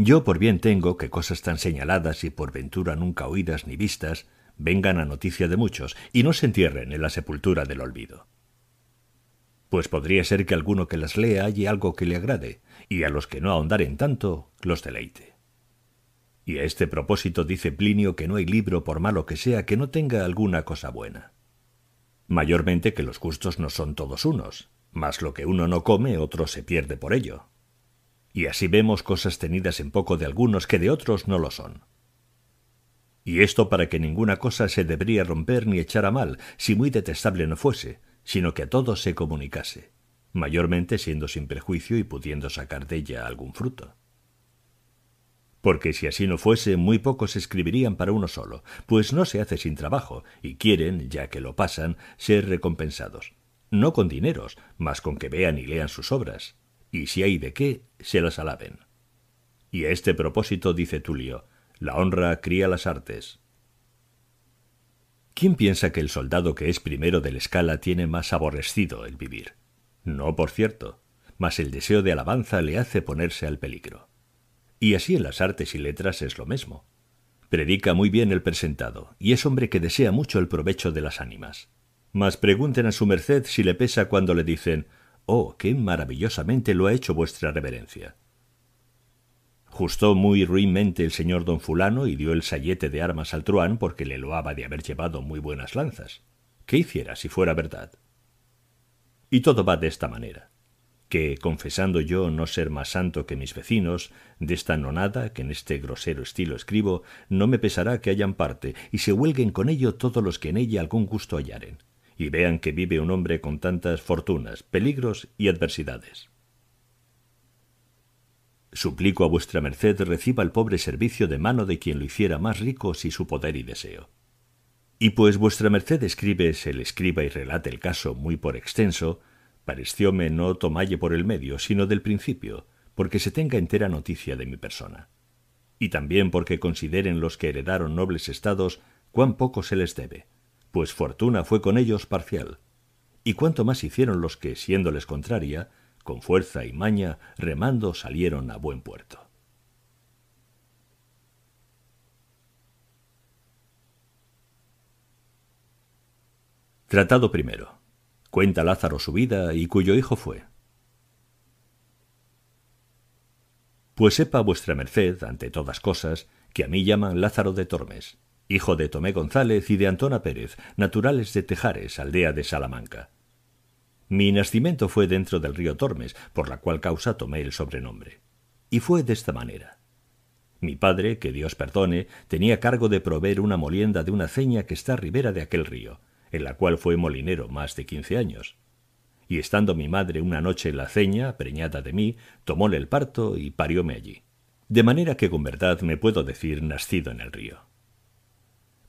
Yo por bien tengo que cosas tan señaladas y por ventura nunca oídas ni vistas vengan a noticia de muchos y no se entierren en la sepultura del olvido. Pues podría ser que alguno que las lea halle algo que le agrade, y a los que no ahondaren tanto, los deleite. Y a este propósito dice Plinio que no hay libro, por malo que sea, que no tenga alguna cosa buena. Mayormente que los gustos no son todos unos, mas lo que uno no come otro se pierde por ello, y así vemos cosas tenidas en poco de algunos que de otros no lo son. Y esto para que ninguna cosa se debería romper ni echar a mal, si muy detestable no fuese, sino que a todos se comunicase, mayormente siendo sin perjuicio y pudiendo sacar de ella algún fruto. Porque si así no fuese, muy pocos escribirían para uno solo, pues no se hace sin trabajo, y quieren, ya que lo pasan, ser recompensados, no con dineros, mas con que vean y lean sus obras, y si hay de qué, se las alaben. Y a este propósito dice Tulio, la honra cría las artes. ¿Quién piensa que el soldado que es primero de la escala tiene más aborrecido el vivir? No, por cierto, mas el deseo de alabanza le hace ponerse al peligro. Y así en las artes y letras es lo mismo. Predica muy bien el presentado, y es hombre que desea mucho el provecho de las ánimas. Mas pregunten a su merced si le pesa cuando le dicen Oh, qué maravillosamente lo ha hecho vuestra reverencia. Justó muy ruinmente el señor don fulano y dio el sayete de armas al truán porque le loaba de haber llevado muy buenas lanzas. ¿Qué hiciera si fuera verdad? Y todo va de esta manera que, confesando yo no ser más santo que mis vecinos, de esta nonada que en este grosero estilo escribo, no me pesará que hayan parte, y se huelguen con ello todos los que en ella algún gusto hallaren y vean que vive un hombre con tantas fortunas, peligros y adversidades. Suplico a vuestra merced reciba el pobre servicio de mano de quien lo hiciera más rico si su poder y deseo. Y pues vuestra merced escribe, se le escriba y relate el caso muy por extenso, parecióme no tomalle por el medio, sino del principio, porque se tenga entera noticia de mi persona. Y también porque consideren los que heredaron nobles estados cuán poco se les debe, pues fortuna fue con ellos parcial. Y cuanto más hicieron los que, siéndoles contraria, con fuerza y maña, remando salieron a buen puerto. Tratado primero. Cuenta Lázaro su vida y cuyo hijo fue. Pues sepa vuestra merced, ante todas cosas, que a mí llaman Lázaro de Tormes, hijo de Tomé González y de Antona Pérez, naturales de Tejares, aldea de Salamanca. Mi nacimiento fue dentro del río Tormes, por la cual causa tomé el sobrenombre. Y fue de esta manera. Mi padre, que Dios perdone, tenía cargo de proveer una molienda de una ceña que está a ribera de aquel río, en la cual fue molinero más de quince años. Y estando mi madre una noche en la ceña, preñada de mí, tomóle el parto y parióme allí. De manera que con verdad me puedo decir nacido en el río.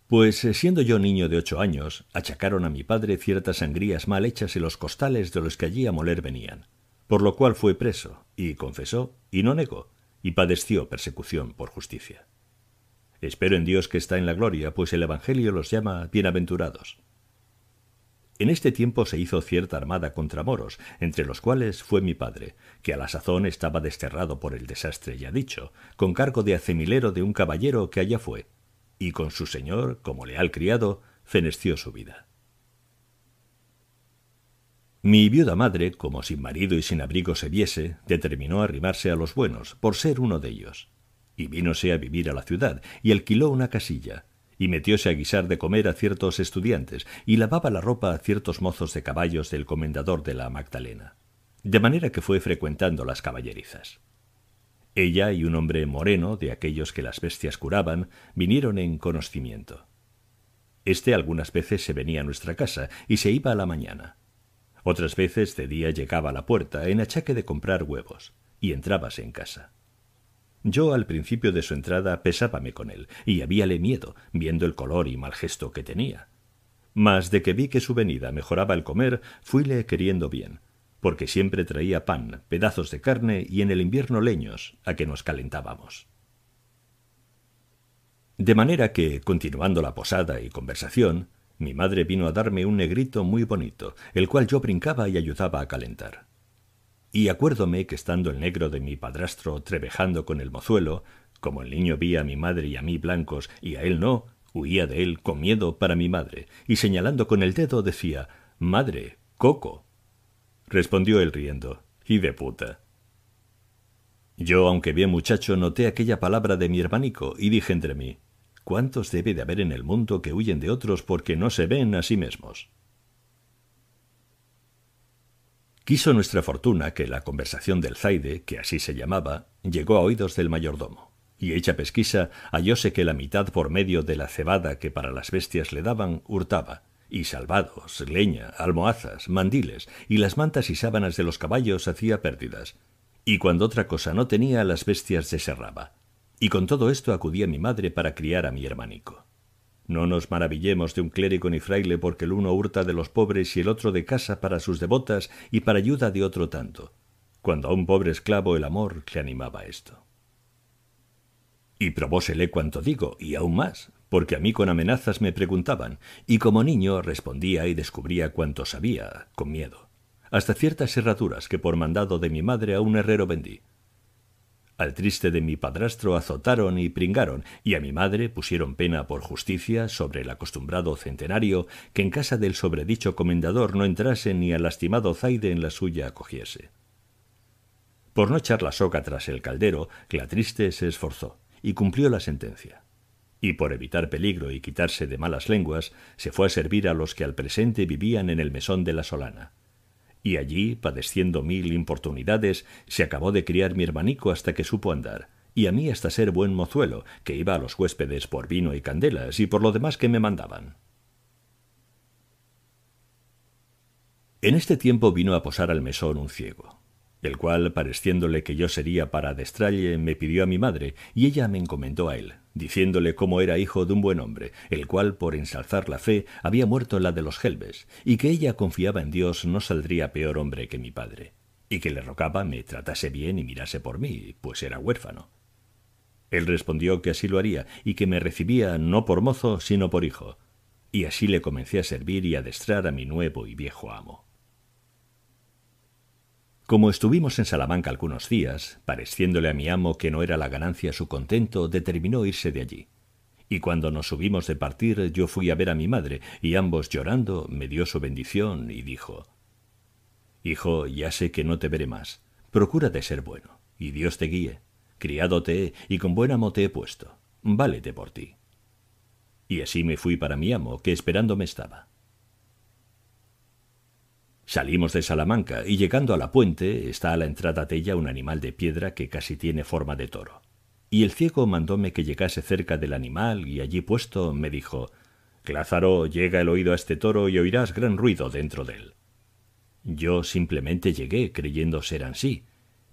Pues eh, siendo yo niño de ocho años, achacaron a mi padre ciertas sangrías mal hechas en los costales de los que allí a moler venían, por lo cual fue preso, y confesó, y no negó, y padeció persecución por justicia. Espero en Dios que está en la gloria, pues el Evangelio los llama bienaventurados. En este tiempo se hizo cierta armada contra moros, entre los cuales fue mi padre, que a la sazón estaba desterrado por el desastre ya dicho, con cargo de acemilero de un caballero que allá fue, y con su señor, como leal criado, feneció su vida. Mi viuda madre, como sin marido y sin abrigo se viese, determinó arrimarse a los buenos, por ser uno de ellos, y vínose a vivir a la ciudad, y alquiló una casilla, y metióse a guisar de comer a ciertos estudiantes, y lavaba la ropa a ciertos mozos de caballos del comendador de la Magdalena, de manera que fue frecuentando las caballerizas. Ella y un hombre moreno, de aquellos que las bestias curaban, vinieron en conocimiento. Este algunas veces se venía a nuestra casa y se iba a la mañana. Otras veces de día llegaba a la puerta en achaque de comprar huevos y entrábase en casa. Yo al principio de su entrada pesábame con él y habíale miedo, viendo el color y mal gesto que tenía. Mas de que vi que su venida mejoraba el comer, fuile queriendo bien, porque siempre traía pan, pedazos de carne y en el invierno leños a que nos calentábamos. De manera que, continuando la posada y conversación, mi madre vino a darme un negrito muy bonito, el cual yo brincaba y ayudaba a calentar. Y acuérdome que estando el negro de mi padrastro trebejando con el mozuelo, como el niño vi a mi madre y a mí blancos y a él no, huía de él con miedo para mi madre, y señalando con el dedo decía Madre, Coco, respondió él riendo. Y de puta. Yo, aunque bien muchacho, noté aquella palabra de mi hermanico y dije entre mí ¿Cuántos debe de haber en el mundo que huyen de otros porque no se ven a sí mismos? Quiso nuestra fortuna que la conversación del Zaide, que así se llamaba, llegó a oídos del mayordomo, y hecha pesquisa hallóse que la mitad por medio de la cebada que para las bestias le daban hurtaba, y salvados, leña, almohazas, mandiles y las mantas y sábanas de los caballos hacía pérdidas, y cuando otra cosa no tenía las bestias cerraba Y con todo esto acudía mi madre para criar a mi hermanico. No nos maravillemos de un clérigo ni fraile porque el uno hurta de los pobres y el otro de casa para sus devotas y para ayuda de otro tanto, cuando a un pobre esclavo el amor le animaba esto. Y probósele cuanto digo, y aún más, porque a mí con amenazas me preguntaban, y como niño respondía y descubría cuanto sabía, con miedo, hasta ciertas herraduras que por mandado de mi madre a un herrero vendí. Al triste de mi padrastro azotaron y pringaron, y a mi madre pusieron pena por justicia sobre el acostumbrado centenario que en casa del sobredicho comendador no entrase ni al lastimado Zaide en la suya acogiese. Por no echar la soca tras el caldero, la triste se esforzó y cumplió la sentencia y por evitar peligro y quitarse de malas lenguas, se fue a servir a los que al presente vivían en el mesón de la Solana. Y allí, padeciendo mil importunidades, se acabó de criar mi hermanico hasta que supo andar, y a mí hasta ser buen mozuelo, que iba a los huéspedes por vino y candelas y por lo demás que me mandaban. En este tiempo vino a posar al mesón un ciego el cual, pareciéndole que yo sería para destralle, me pidió a mi madre, y ella me encomendó a él, diciéndole cómo era hijo de un buen hombre, el cual, por ensalzar la fe, había muerto la de los Gelbes, y que ella confiaba en Dios no saldría peor hombre que mi padre, y que le rogaba me tratase bien y mirase por mí, pues era huérfano. Él respondió que así lo haría, y que me recibía no por mozo, sino por hijo, y así le comencé a servir y a adestrar a mi nuevo y viejo amo. Como estuvimos en Salamanca algunos días, pareciéndole a mi amo que no era la ganancia su contento, determinó irse de allí. Y cuando nos subimos de partir, yo fui a ver a mi madre, y ambos llorando me dio su bendición y dijo Hijo, ya sé que no te veré más. Procúrate ser bueno, y Dios te guíe. Criado te he, y con buen amo te he puesto. Válete por ti. Y así me fui para mi amo, que esperándome estaba. Salimos de Salamanca y llegando a la puente está a la entrada de ella un animal de piedra que casi tiene forma de toro. Y el ciego mandóme que llegase cerca del animal y allí puesto me dijo Clázaro, llega el oído a este toro y oirás gran ruido dentro de él. Yo simplemente llegué creyendo ser ansí,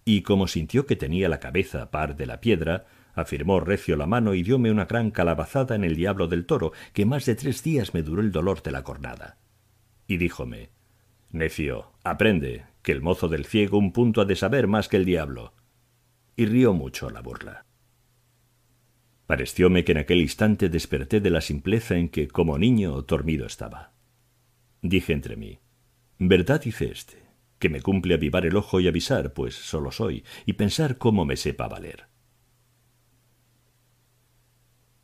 y como sintió que tenía la cabeza par de la piedra, afirmó recio la mano y diome una gran calabazada en el diablo del toro, que más de tres días me duró el dolor de la cornada. Y díjome, Necio, aprende, que el mozo del ciego un punto ha de saber más que el diablo. Y rió mucho a la burla. Parecióme que en aquel instante desperté de la simpleza en que, como niño, dormido estaba. Dije entre mí, verdad dice éste, que me cumple avivar el ojo y avisar, pues solo soy, y pensar cómo me sepa valer.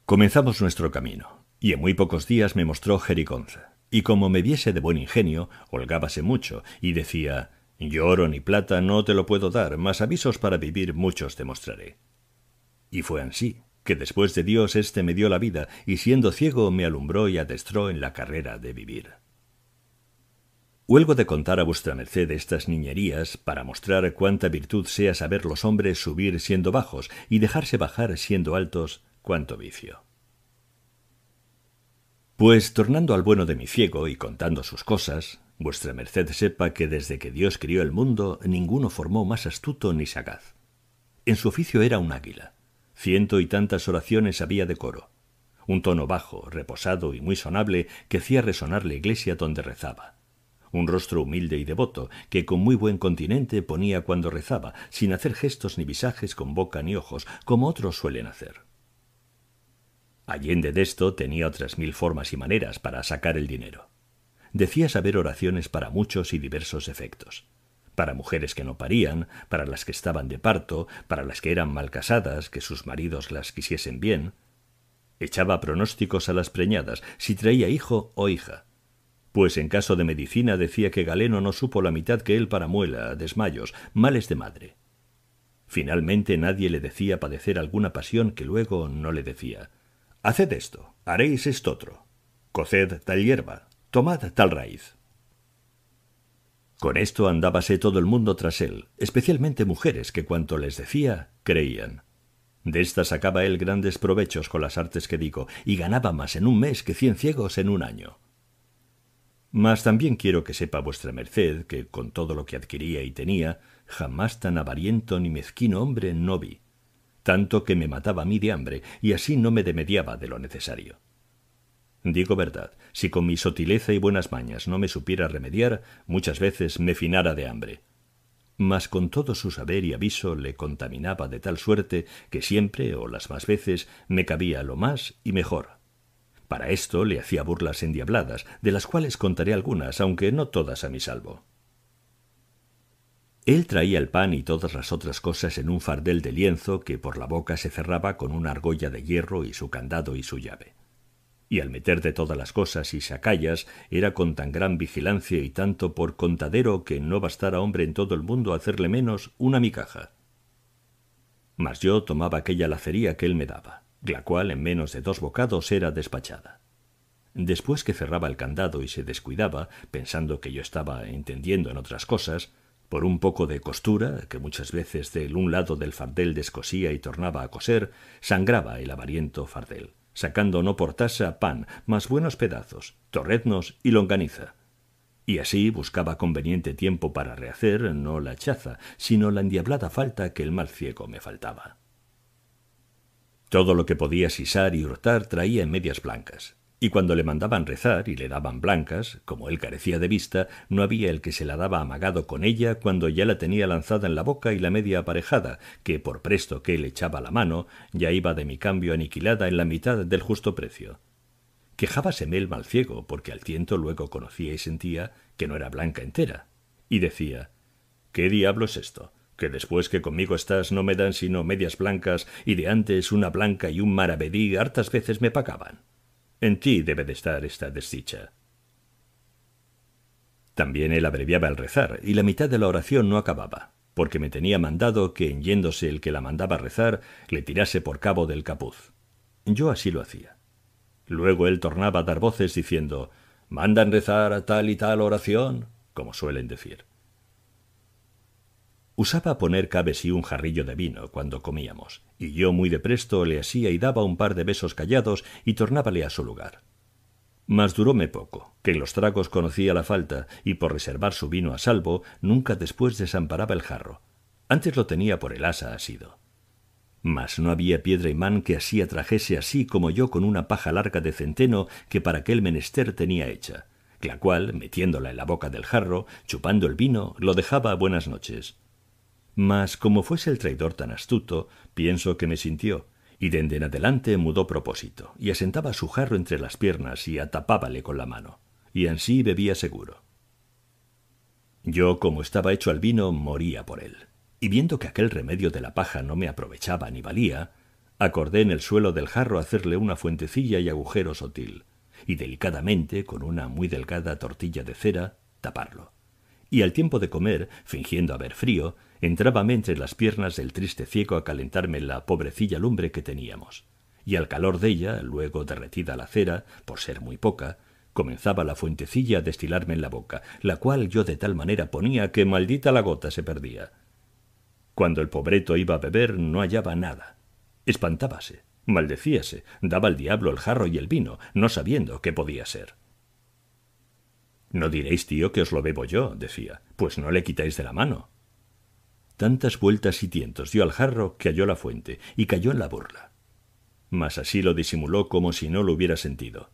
Comenzamos nuestro camino, y en muy pocos días me mostró Jericonza y como me viese de buen ingenio, holgábase mucho, y decía Yo oro ni plata no te lo puedo dar, mas avisos para vivir muchos te mostraré. Y fue así, que después de Dios éste me dio la vida, y siendo ciego me alumbró y adestró en la carrera de vivir. Huelgo de contar a vuestra merced estas niñerías para mostrar cuánta virtud sea saber los hombres subir siendo bajos y dejarse bajar siendo altos, cuánto vicio. Pues tornando al bueno de mi ciego y contando sus cosas, vuestra merced sepa que desde que Dios crió el mundo ninguno formó más astuto ni sagaz. En su oficio era un águila. Ciento y tantas oraciones había de coro. Un tono bajo, reposado y muy sonable que hacía resonar la iglesia donde rezaba. Un rostro humilde y devoto que con muy buen continente ponía cuando rezaba, sin hacer gestos ni visajes con boca ni ojos, como otros suelen hacer. Allende de esto tenía otras mil formas y maneras para sacar el dinero. Decía saber oraciones para muchos y diversos efectos. Para mujeres que no parían, para las que estaban de parto, para las que eran mal casadas, que sus maridos las quisiesen bien. Echaba pronósticos a las preñadas, si traía hijo o hija. Pues en caso de medicina decía que Galeno no supo la mitad que él para muela, desmayos, males de madre. Finalmente nadie le decía padecer alguna pasión que luego no le decía Haced esto, haréis esto otro. Coced tal hierba, tomad tal raíz. Con esto andábase todo el mundo tras él, especialmente mujeres que cuanto les decía creían. De estas sacaba él grandes provechos con las artes que digo, y ganaba más en un mes que cien ciegos en un año. Mas también quiero que sepa vuestra merced que, con todo lo que adquiría y tenía, jamás tan avariento ni mezquino hombre no vi, tanto que me mataba a mí de hambre, y así no me demediaba de lo necesario. Digo verdad, si con mi sotileza y buenas mañas no me supiera remediar, muchas veces me finara de hambre. Mas con todo su saber y aviso le contaminaba de tal suerte que siempre, o las más veces, me cabía lo más y mejor. Para esto le hacía burlas endiabladas, de las cuales contaré algunas, aunque no todas a mi salvo. Él traía el pan y todas las otras cosas en un fardel de lienzo que por la boca se cerraba con una argolla de hierro y su candado y su llave. Y al meter de todas las cosas y sacallas era con tan gran vigilancia y tanto por contadero que no bastara hombre en todo el mundo hacerle menos una micaja. Mas yo tomaba aquella lacería que él me daba, la cual en menos de dos bocados era despachada. Después que cerraba el candado y se descuidaba, pensando que yo estaba entendiendo en otras cosas, por un poco de costura, que muchas veces del un lado del fardel descosía y tornaba a coser, sangraba el avariento fardel, sacando no por tasa pan, mas buenos pedazos, torreznos y longaniza. Y así buscaba conveniente tiempo para rehacer no la chaza, sino la endiablada falta que el mal ciego me faltaba. Todo lo que podía sisar y hurtar traía en medias blancas, y cuando le mandaban rezar y le daban blancas, como él carecía de vista, no había el que se la daba amagado con ella cuando ya la tenía lanzada en la boca y la media aparejada, que por presto que él echaba la mano, ya iba de mi cambio aniquilada en la mitad del justo precio. Quejábaseme el mal ciego, porque al tiento luego conocía y sentía que no era blanca entera, y decía ¿Qué diablo es esto? que después que conmigo estás no me dan sino medias blancas y de antes una blanca y un maravedí hartas veces me pagaban. En ti debe de estar esta desdicha. También él abreviaba el rezar, y la mitad de la oración no acababa, porque me tenía mandado que, en yéndose el que la mandaba rezar, le tirase por cabo del capuz. Yo así lo hacía. Luego él tornaba a dar voces diciendo, mandan rezar a tal y tal oración, como suelen decir. Usaba poner cabe y un jarrillo de vino cuando comíamos, y yo muy de presto le hacía y daba un par de besos callados y tornábale a su lugar. Mas duróme poco, que en los tragos conocía la falta, y por reservar su vino a salvo, nunca después desamparaba el jarro. Antes lo tenía por el asa asido. Mas no había piedra imán que así atrajese así como yo con una paja larga de centeno que para aquel menester tenía hecha, la cual, metiéndola en la boca del jarro, chupando el vino, lo dejaba a buenas noches mas como fuese el traidor tan astuto, pienso que me sintió, y dende en adelante mudó propósito, y asentaba su jarro entre las piernas y atapábale con la mano, y ansí bebía seguro. Yo, como estaba hecho al vino, moría por él, y viendo que aquel remedio de la paja no me aprovechaba ni valía, acordé en el suelo del jarro hacerle una fuentecilla y agujero sotil, y delicadamente, con una muy delgada tortilla de cera, taparlo. Y al tiempo de comer, fingiendo haber frío, Entrábame entre las piernas del triste ciego a calentarme la pobrecilla lumbre que teníamos, y al calor de ella, luego derretida la cera, por ser muy poca, comenzaba la fuentecilla a destilarme en la boca, la cual yo de tal manera ponía que maldita la gota se perdía. Cuando el pobreto iba a beber no hallaba nada. Espantábase, maldecíase, daba al diablo el jarro y el vino, no sabiendo qué podía ser. No diréis, tío, que os lo bebo yo, decía, pues no le quitáis de la mano. Tantas vueltas y tientos dio al jarro que halló la fuente y cayó en la burla. Mas así lo disimuló como si no lo hubiera sentido.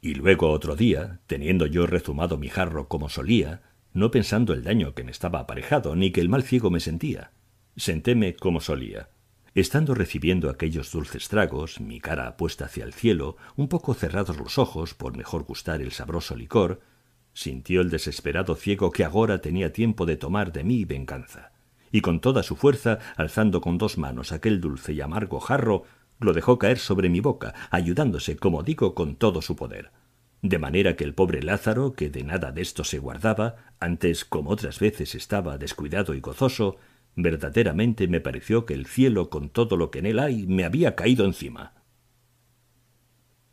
Y luego otro día, teniendo yo rezumado mi jarro como solía, no pensando el daño que me estaba aparejado ni que el mal ciego me sentía, sentéme como solía. Estando recibiendo aquellos dulces tragos, mi cara puesta hacia el cielo, un poco cerrados los ojos por mejor gustar el sabroso licor, Sintió el desesperado ciego que agora tenía tiempo de tomar de mí venganza, y con toda su fuerza, alzando con dos manos aquel dulce y amargo jarro, lo dejó caer sobre mi boca, ayudándose, como digo, con todo su poder. De manera que el pobre Lázaro, que de nada de esto se guardaba, antes como otras veces estaba descuidado y gozoso, verdaderamente me pareció que el cielo, con todo lo que en él hay, me había caído encima.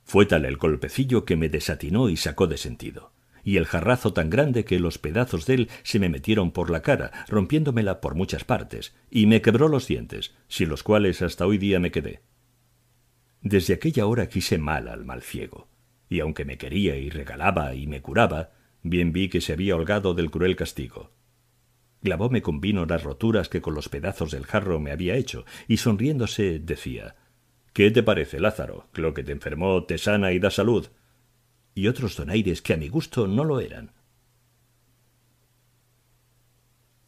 Fue tal el golpecillo que me desatinó y sacó de sentido y el jarrazo tan grande que los pedazos de él se me metieron por la cara, rompiéndomela por muchas partes, y me quebró los dientes, sin los cuales hasta hoy día me quedé. Desde aquella hora quise mal al mal ciego, y aunque me quería y regalaba y me curaba, bien vi que se había holgado del cruel castigo. Clavóme con vino las roturas que con los pedazos del jarro me había hecho, y sonriéndose decía ¿Qué te parece, Lázaro? Lo que te enfermó te sana y da salud y otros donaires que a mi gusto no lo eran.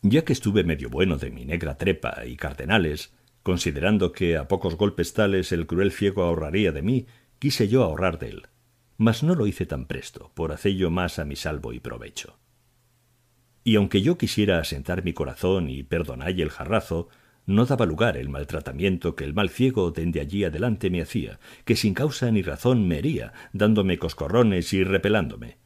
Ya que estuve medio bueno de mi negra trepa y cardenales, considerando que a pocos golpes tales el cruel ciego ahorraría de mí, quise yo ahorrar de él, mas no lo hice tan presto, por hacello más a mi salvo y provecho. Y aunque yo quisiera asentar mi corazón y perdonalle el jarrazo, no daba lugar el maltratamiento que el mal ciego dende allí adelante me hacía, que sin causa ni razón me hería, dándome coscorrones y repelándome.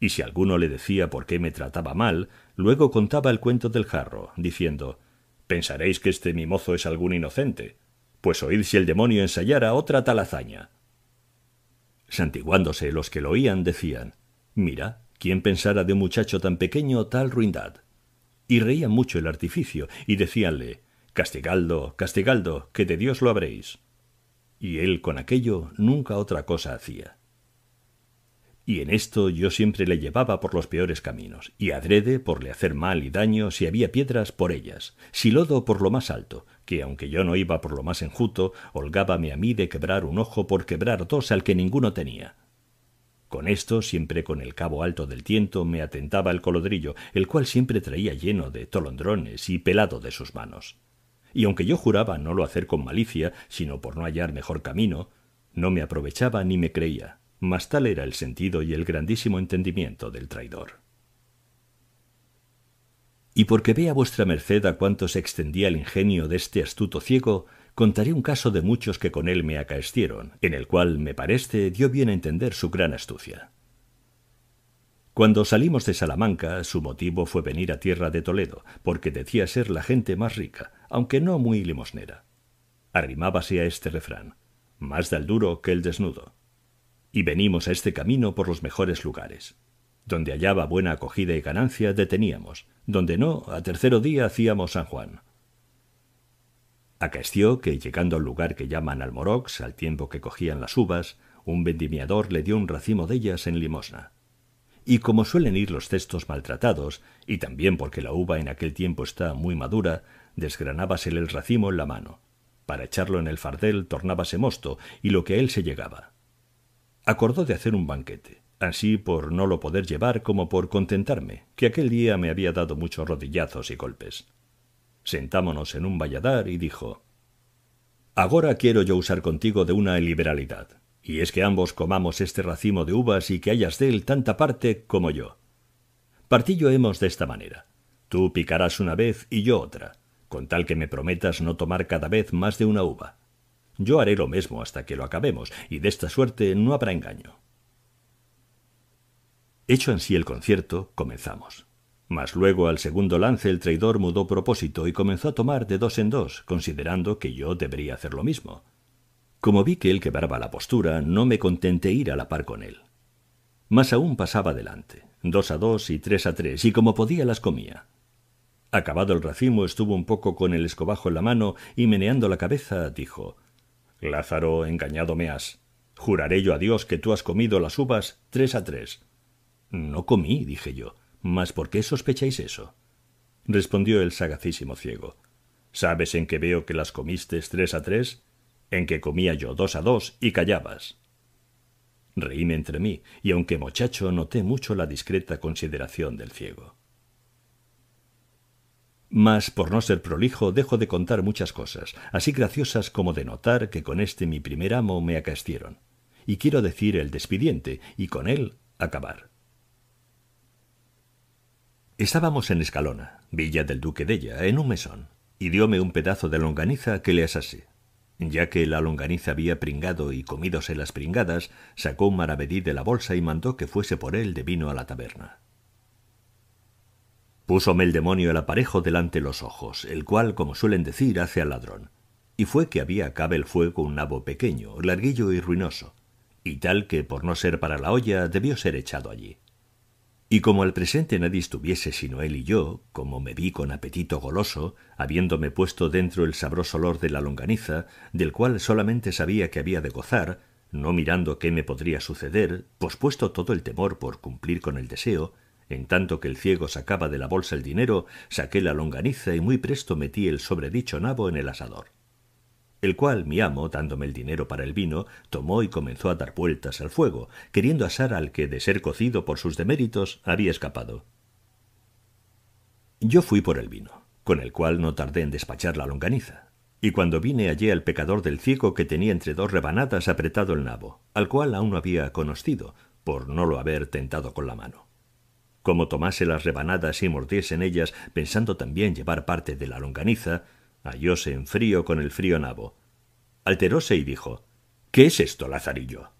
Y si alguno le decía por qué me trataba mal, luego contaba el cuento del jarro, diciendo Pensaréis que este mi mozo es algún inocente. Pues oíd si el demonio ensayara otra tal hazaña. Santiguándose los que lo oían decían Mira, ¿quién pensara de un muchacho tan pequeño tal ruindad? Y reía mucho el artificio, y decíanle Castigaldo, castigaldo, que de Dios lo habréis. Y él con aquello nunca otra cosa hacía. Y en esto yo siempre le llevaba por los peores caminos, y adrede por le hacer mal y daño si había piedras por ellas, si lodo por lo más alto, que aunque yo no iba por lo más enjuto, holgábame a mí de quebrar un ojo por quebrar dos al que ninguno tenía. Con esto, siempre con el cabo alto del tiento, me atentaba el colodrillo, el cual siempre traía lleno de tolondrones y pelado de sus manos y aunque yo juraba no lo hacer con malicia, sino por no hallar mejor camino, no me aprovechaba ni me creía, mas tal era el sentido y el grandísimo entendimiento del traidor. Y porque vea vuestra merced a cuánto se extendía el ingenio de este astuto ciego, contaré un caso de muchos que con él me acaestieron, en el cual, me parece, dio bien a entender su gran astucia. Cuando salimos de Salamanca, su motivo fue venir a tierra de Toledo, porque decía ser la gente más rica, aunque no muy limosnera. Arrimábase a este refrán, más del duro que el desnudo. Y venimos a este camino por los mejores lugares. Donde hallaba buena acogida y ganancia, deteníamos, donde no, a tercero día hacíamos San Juan. Acaeció que, llegando al lugar que llaman Almorox, al tiempo que cogían las uvas, un vendimiador le dio un racimo de ellas en limosna. Y como suelen ir los cestos maltratados, y también porque la uva en aquel tiempo está muy madura, desgranábasele el racimo en la mano. Para echarlo en el fardel tornábase mosto, y lo que a él se llegaba. Acordó de hacer un banquete, así por no lo poder llevar como por contentarme, que aquel día me había dado muchos rodillazos y golpes. Sentámonos en un valladar y dijo Agora quiero yo usar contigo de una liberalidad, y es que ambos comamos este racimo de uvas y que hayas de él tanta parte como yo. Partillo hemos de esta manera. Tú picarás una vez y yo otra, con tal que me prometas no tomar cada vez más de una uva. Yo haré lo mismo hasta que lo acabemos, y de esta suerte no habrá engaño. Hecho en sí el concierto, comenzamos. Mas luego al segundo lance el traidor mudó propósito y comenzó a tomar de dos en dos, considerando que yo debería hacer lo mismo. Como vi que él quebraba la postura, no me contenté ir a la par con él. Mas aún pasaba adelante, dos a dos y tres a tres, y como podía las comía. Acabado el racimo, estuvo un poco con el escobajo en la mano y meneando la cabeza dijo Lázaro, engañado me has. Juraré yo a Dios que tú has comido las uvas tres a tres. No comí, dije yo. Mas ¿por qué sospecháis eso? respondió el sagacísimo ciego. ¿Sabes en qué veo que las comiste tres a tres? En que comía yo dos a dos y callabas. Reíme entre mí, y aunque mochacho noté mucho la discreta consideración del ciego. Mas, por no ser prolijo, dejo de contar muchas cosas, así graciosas como de notar que con este mi primer amo me acastieron. Y quiero decir el despidiente, y con él acabar. Estábamos en Escalona, villa del duque de ella, en un mesón, y dióme un pedazo de longaniza que le asase. Ya que la longaniza había pringado y comídose las pringadas, sacó un maravedí de la bolsa y mandó que fuese por él de vino a la taberna. Púsome el demonio el aparejo delante los ojos, el cual, como suelen decir, hace al ladrón. Y fue que había cabe el fuego un nabo pequeño, larguillo y ruinoso, y tal que, por no ser para la olla, debió ser echado allí. Y como al presente nadie estuviese sino él y yo, como me vi con apetito goloso, habiéndome puesto dentro el sabroso olor de la longaniza, del cual solamente sabía que había de gozar, no mirando qué me podría suceder, pospuesto todo el temor por cumplir con el deseo, en tanto que el ciego sacaba de la bolsa el dinero, saqué la longaniza y muy presto metí el sobredicho nabo en el asador. El cual mi amo, dándome el dinero para el vino, tomó y comenzó a dar vueltas al fuego, queriendo asar al que, de ser cocido por sus deméritos, había escapado. Yo fui por el vino, con el cual no tardé en despachar la longaniza, y cuando vine hallé al pecador del ciego que tenía entre dos rebanadas apretado el nabo, al cual aún no había conocido, por no lo haber tentado con la mano. Como tomase las rebanadas y mordiese en ellas, pensando también llevar parte de la longaniza, hallóse en frío con el frío nabo. Alteróse y dijo ¿Qué es esto, Lazarillo?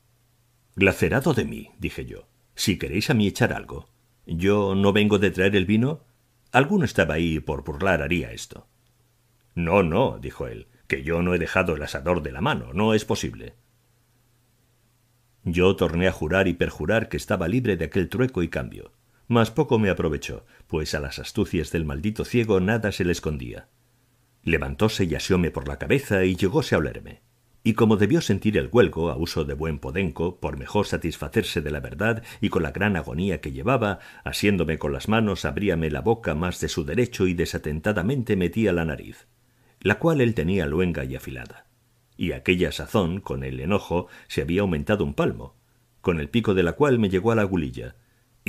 Glacerado de mí, dije yo. Si queréis a mí echar algo. ¿Yo no vengo de traer el vino? Alguno estaba ahí por burlar haría esto. No, no, dijo él, que yo no he dejado el asador de la mano, no es posible. Yo torné a jurar y perjurar que estaba libre de aquel trueco y cambio mas poco me aprovechó, pues a las astucias del maldito ciego nada se le escondía. Levantóse y asióme por la cabeza y llegóse a olerme. Y como debió sentir el huelgo, a uso de buen podenco, por mejor satisfacerse de la verdad y con la gran agonía que llevaba, asiéndome con las manos abríame la boca más de su derecho y desatentadamente metía la nariz, la cual él tenía luenga y afilada. Y aquella sazón, con el enojo, se había aumentado un palmo, con el pico de la cual me llegó a la gulilla,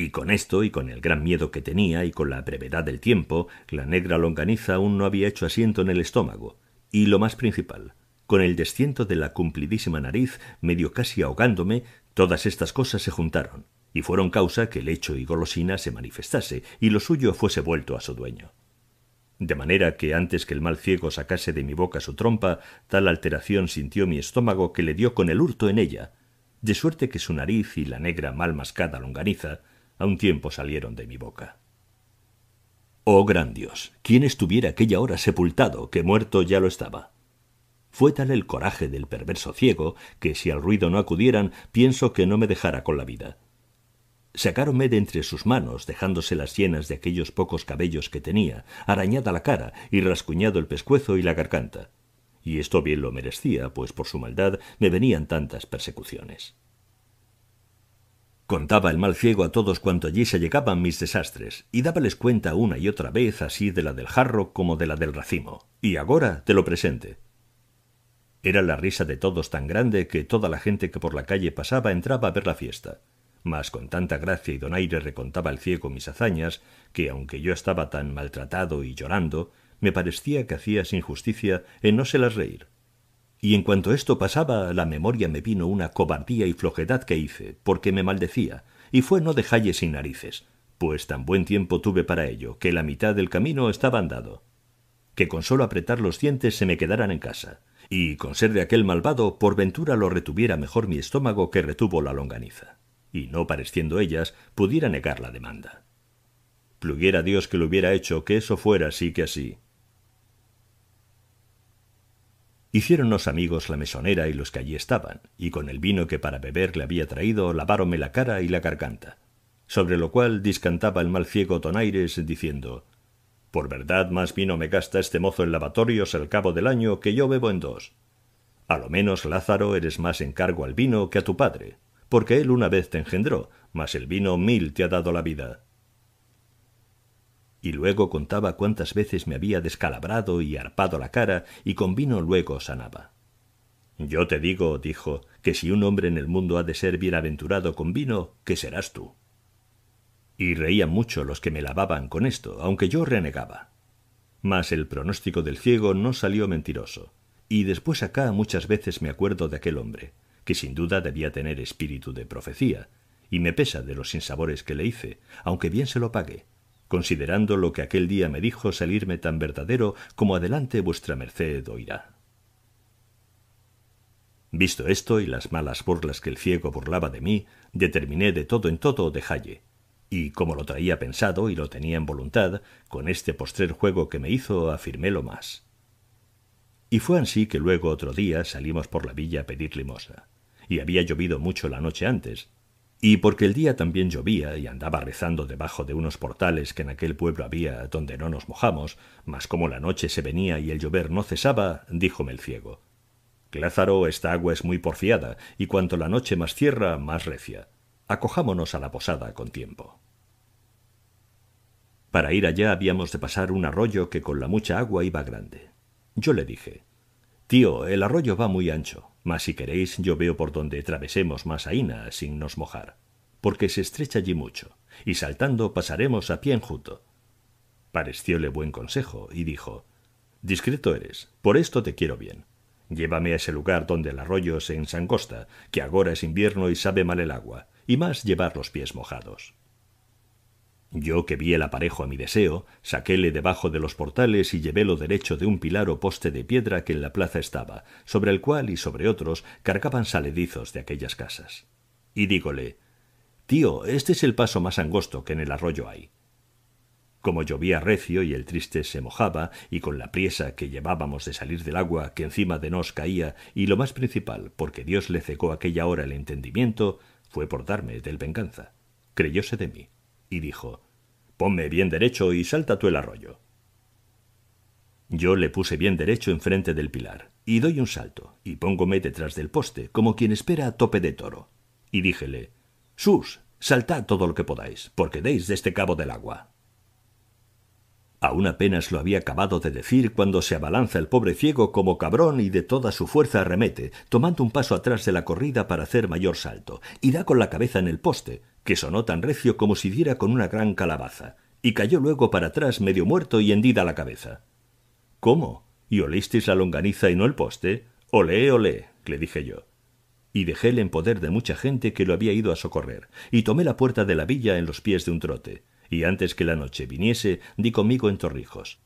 y con esto, y con el gran miedo que tenía, y con la brevedad del tiempo, la negra longaniza aún no había hecho asiento en el estómago. Y lo más principal, con el desciento de la cumplidísima nariz, medio casi ahogándome, todas estas cosas se juntaron, y fueron causa que el hecho y Golosina se manifestase, y lo suyo fuese vuelto a su dueño. De manera que antes que el mal ciego sacase de mi boca su trompa, tal alteración sintió mi estómago que le dio con el hurto en ella, de suerte que su nariz y la negra mal mascada longaniza a un tiempo salieron de mi boca. Oh gran Dios, ¿quién estuviera aquella hora sepultado que muerto ya lo estaba? Fue tal el coraje del perverso ciego que si al ruido no acudieran, pienso que no me dejara con la vida. Sacáronme de entre sus manos, dejándose las llenas de aquellos pocos cabellos que tenía, arañada la cara y rascuñado el pescuezo y la garganta. Y esto bien lo merecía, pues por su maldad me venían tantas persecuciones. Contaba el mal ciego a todos cuanto allí se llegaban mis desastres, y dábales cuenta una y otra vez así de la del jarro como de la del racimo, y agora te lo presente. Era la risa de todos tan grande que toda la gente que por la calle pasaba entraba a ver la fiesta. Mas con tanta gracia y donaire recontaba el ciego mis hazañas, que aunque yo estaba tan maltratado y llorando, me parecía que hacía injusticia en no se las reír y en cuanto esto pasaba, la memoria me vino una cobardía y flojedad que hice, porque me maldecía, y fue no dejalle sin narices, pues tan buen tiempo tuve para ello, que la mitad del camino estaba andado, que con solo apretar los dientes se me quedaran en casa, y con ser de aquel malvado, por ventura lo retuviera mejor mi estómago que retuvo la longaniza, y no pareciendo ellas, pudiera negar la demanda. Pluguiera Dios que lo hubiera hecho, que eso fuera así que así, los amigos la mesonera y los que allí estaban, y con el vino que para beber le había traído laváronme la cara y la garganta. Sobre lo cual discantaba el mal ciego Tonaires diciendo Por verdad más vino me gasta este mozo en lavatorios al cabo del año que yo bebo en dos. A lo menos, Lázaro, eres más encargo al vino que a tu padre, porque él una vez te engendró, mas el vino mil te ha dado la vida y luego contaba cuántas veces me había descalabrado y arpado la cara y con vino luego sanaba. Yo te digo, dijo, que si un hombre en el mundo ha de ser bienaventurado con vino, que serás tú. Y reían mucho los que me lavaban con esto, aunque yo renegaba. Mas el pronóstico del ciego no salió mentiroso, y después acá muchas veces me acuerdo de aquel hombre, que sin duda debía tener espíritu de profecía, y me pesa de los sinsabores que le hice, aunque bien se lo pagué, considerando lo que aquel día me dijo salirme tan verdadero como adelante vuestra merced oirá. Visto esto y las malas burlas que el ciego burlaba de mí, determiné de todo en todo dejalle, y como lo traía pensado y lo tenía en voluntad, con este postrer juego que me hizo afirmé lo más. Y fue así que luego otro día salimos por la villa a pedir limosa, y había llovido mucho la noche antes, y porque el día también llovía y andaba rezando debajo de unos portales que en aquel pueblo había donde no nos mojamos, mas como la noche se venía y el llover no cesaba, díjome el ciego Lázaro, esta agua es muy porfiada, y cuanto la noche más cierra, más recia. Acojámonos a la posada con tiempo. Para ir allá habíamos de pasar un arroyo que con la mucha agua iba grande. Yo le dije Tío, el arroyo va muy ancho. Mas si queréis, yo veo por donde travesemos más aína sin nos mojar, porque se estrecha allí mucho, y saltando pasaremos a pie enjuto. Parecióle buen consejo, y dijo Discreto eres, por esto te quiero bien. Llévame a ese lugar donde el arroyo se ensangosta, que agora es invierno y sabe mal el agua, y más llevar los pies mojados. Yo, que vi el aparejo a mi deseo, saquéle debajo de los portales y llevé lo derecho de un pilar o poste de piedra que en la plaza estaba, sobre el cual y sobre otros cargaban saledizos de aquellas casas. Y dígole, Tío, este es el paso más angosto que en el arroyo hay. Como llovía recio y el triste se mojaba, y con la priesa que llevábamos de salir del agua que encima de nos caía, y lo más principal, porque Dios le cegó aquella hora el entendimiento, fue por darme del venganza. Creyóse de mí y dijo, Ponme bien derecho y salta tú el arroyo. Yo le puse bien derecho enfrente del pilar, y doy un salto, y póngome detrás del poste, como quien espera a tope de toro. Y díjele, Sus, saltad todo lo que podáis, porque deis de este cabo del agua. Aún apenas lo había acabado de decir cuando se abalanza el pobre ciego como cabrón y de toda su fuerza arremete, tomando un paso atrás de la corrida para hacer mayor salto, y da con la cabeza en el poste, que sonó tan recio como si diera con una gran calabaza, y cayó luego para atrás medio muerto y hendida la cabeza. ¿Cómo? ¿Y olisteis la longaniza y no el poste? Olé, olé, le dije yo. Y dejéle en poder de mucha gente que lo había ido a socorrer, y tomé la puerta de la villa en los pies de un trote, y antes que la noche viniese di conmigo en Torrijos.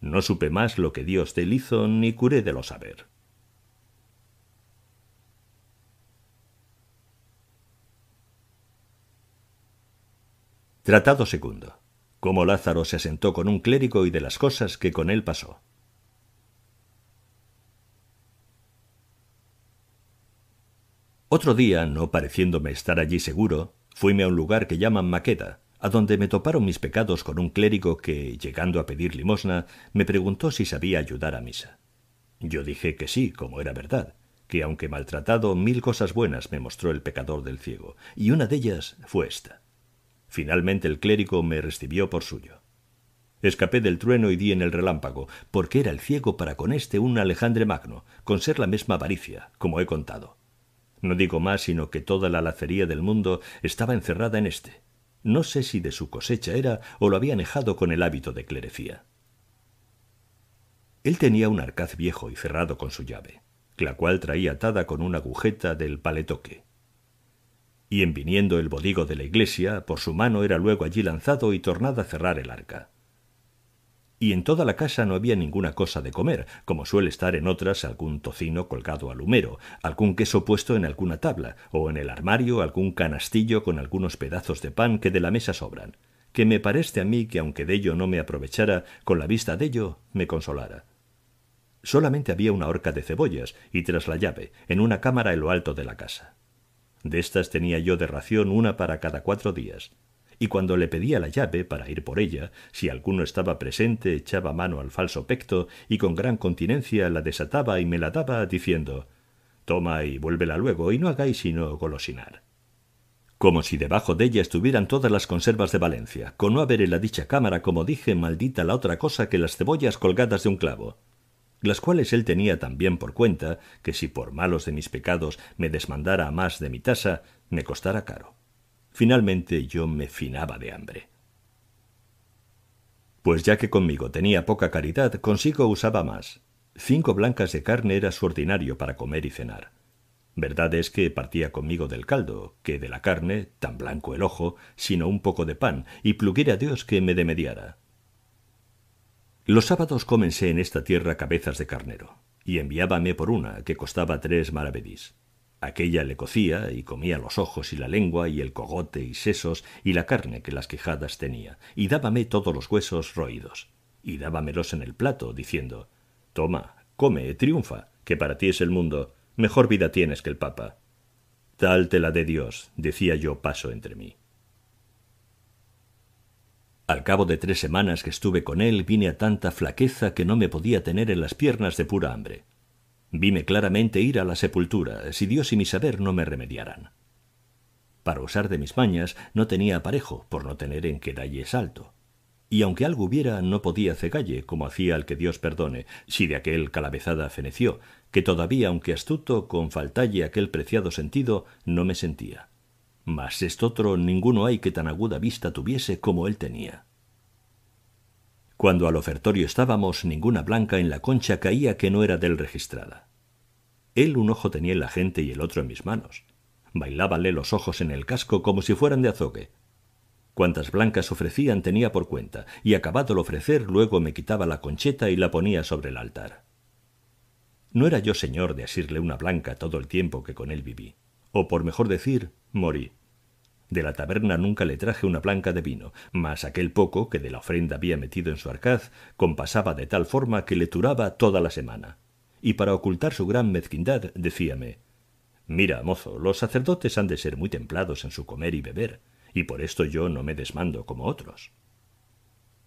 No supe más lo que Dios del hizo ni curé de lo saber. Tratado segundo. Cómo Lázaro se asentó con un clérigo y de las cosas que con él pasó. Otro día, no pareciéndome estar allí seguro, fuime a un lugar que llaman Maqueda, a donde me toparon mis pecados con un clérigo que, llegando a pedir limosna, me preguntó si sabía ayudar a misa. Yo dije que sí, como era verdad, que aunque maltratado, mil cosas buenas me mostró el pecador del ciego, y una de ellas fue esta. Finalmente el clérigo me recibió por suyo. Escapé del trueno y di en el relámpago, porque era el ciego para con este un Alejandre Magno, con ser la misma avaricia, como he contado. No digo más sino que toda la lacería del mundo estaba encerrada en éste. No sé si de su cosecha era o lo había dejado con el hábito de clerecía. Él tenía un arcaz viejo y cerrado con su llave, la cual traía atada con una agujeta del paletoque y en viniendo el bodigo de la iglesia, por su mano era luego allí lanzado y tornada a cerrar el arca. Y en toda la casa no había ninguna cosa de comer, como suele estar en otras algún tocino colgado al humero, algún queso puesto en alguna tabla, o en el armario algún canastillo con algunos pedazos de pan que de la mesa sobran, que me parece a mí que aunque de ello no me aprovechara, con la vista de ello me consolara. Solamente había una horca de cebollas, y tras la llave, en una cámara en lo alto de la casa. De estas tenía yo de ración una para cada cuatro días, y cuando le pedía la llave para ir por ella, si alguno estaba presente echaba mano al falso pecto y con gran continencia la desataba y me la daba diciendo Toma y vuélvela luego y no hagáis sino golosinar. Como si debajo de ella estuvieran todas las conservas de Valencia, con no haber en la dicha cámara, como dije, maldita la otra cosa que las cebollas colgadas de un clavo las cuales él tenía también por cuenta que si por malos de mis pecados me desmandara más de mi tasa, me costara caro. Finalmente yo me finaba de hambre. Pues ya que conmigo tenía poca caridad, consigo usaba más. Cinco blancas de carne era su ordinario para comer y cenar. Verdad es que partía conmigo del caldo, que de la carne, tan blanco el ojo, sino un poco de pan, y pluguiera Dios que me demediara. Los sábados cómense en esta tierra cabezas de carnero, y enviábame por una que costaba tres maravedís. Aquella le cocía y comía los ojos y la lengua y el cogote y sesos y la carne que las quejadas tenía, y dábame todos los huesos roídos, y dábamelos en el plato, diciendo, Toma, come, triunfa, que para ti es el mundo, mejor vida tienes que el Papa. Tal te la dé Dios, decía yo paso entre mí. Al cabo de tres semanas que estuve con él vine a tanta flaqueza que no me podía tener en las piernas de pura hambre. Vime claramente ir a la sepultura, si Dios y mi saber no me remediaran. Para usar de mis mañas no tenía aparejo, por no tener en qué dalle salto. Y aunque algo hubiera, no podía cegalle, como hacía al que Dios perdone, si de aquel calabezada feneció, que todavía, aunque astuto, con faltalle aquel preciado sentido, no me sentía mas otro ninguno hay que tan aguda vista tuviese como él tenía. Cuando al ofertorio estábamos, ninguna blanca en la concha caía que no era del registrada. Él un ojo tenía en la gente y el otro en mis manos. Bailábale los ojos en el casco como si fueran de azogue. Cuantas blancas ofrecían tenía por cuenta, y acabado el ofrecer luego me quitaba la concheta y la ponía sobre el altar. No era yo señor de asirle una blanca todo el tiempo que con él viví, o por mejor decir, morí. De la taberna nunca le traje una blanca de vino, mas aquel poco que de la ofrenda había metido en su arcaz compasaba de tal forma que le turaba toda la semana. Y para ocultar su gran mezquindad, decíame Mira, mozo, los sacerdotes han de ser muy templados en su comer y beber, y por esto yo no me desmando como otros.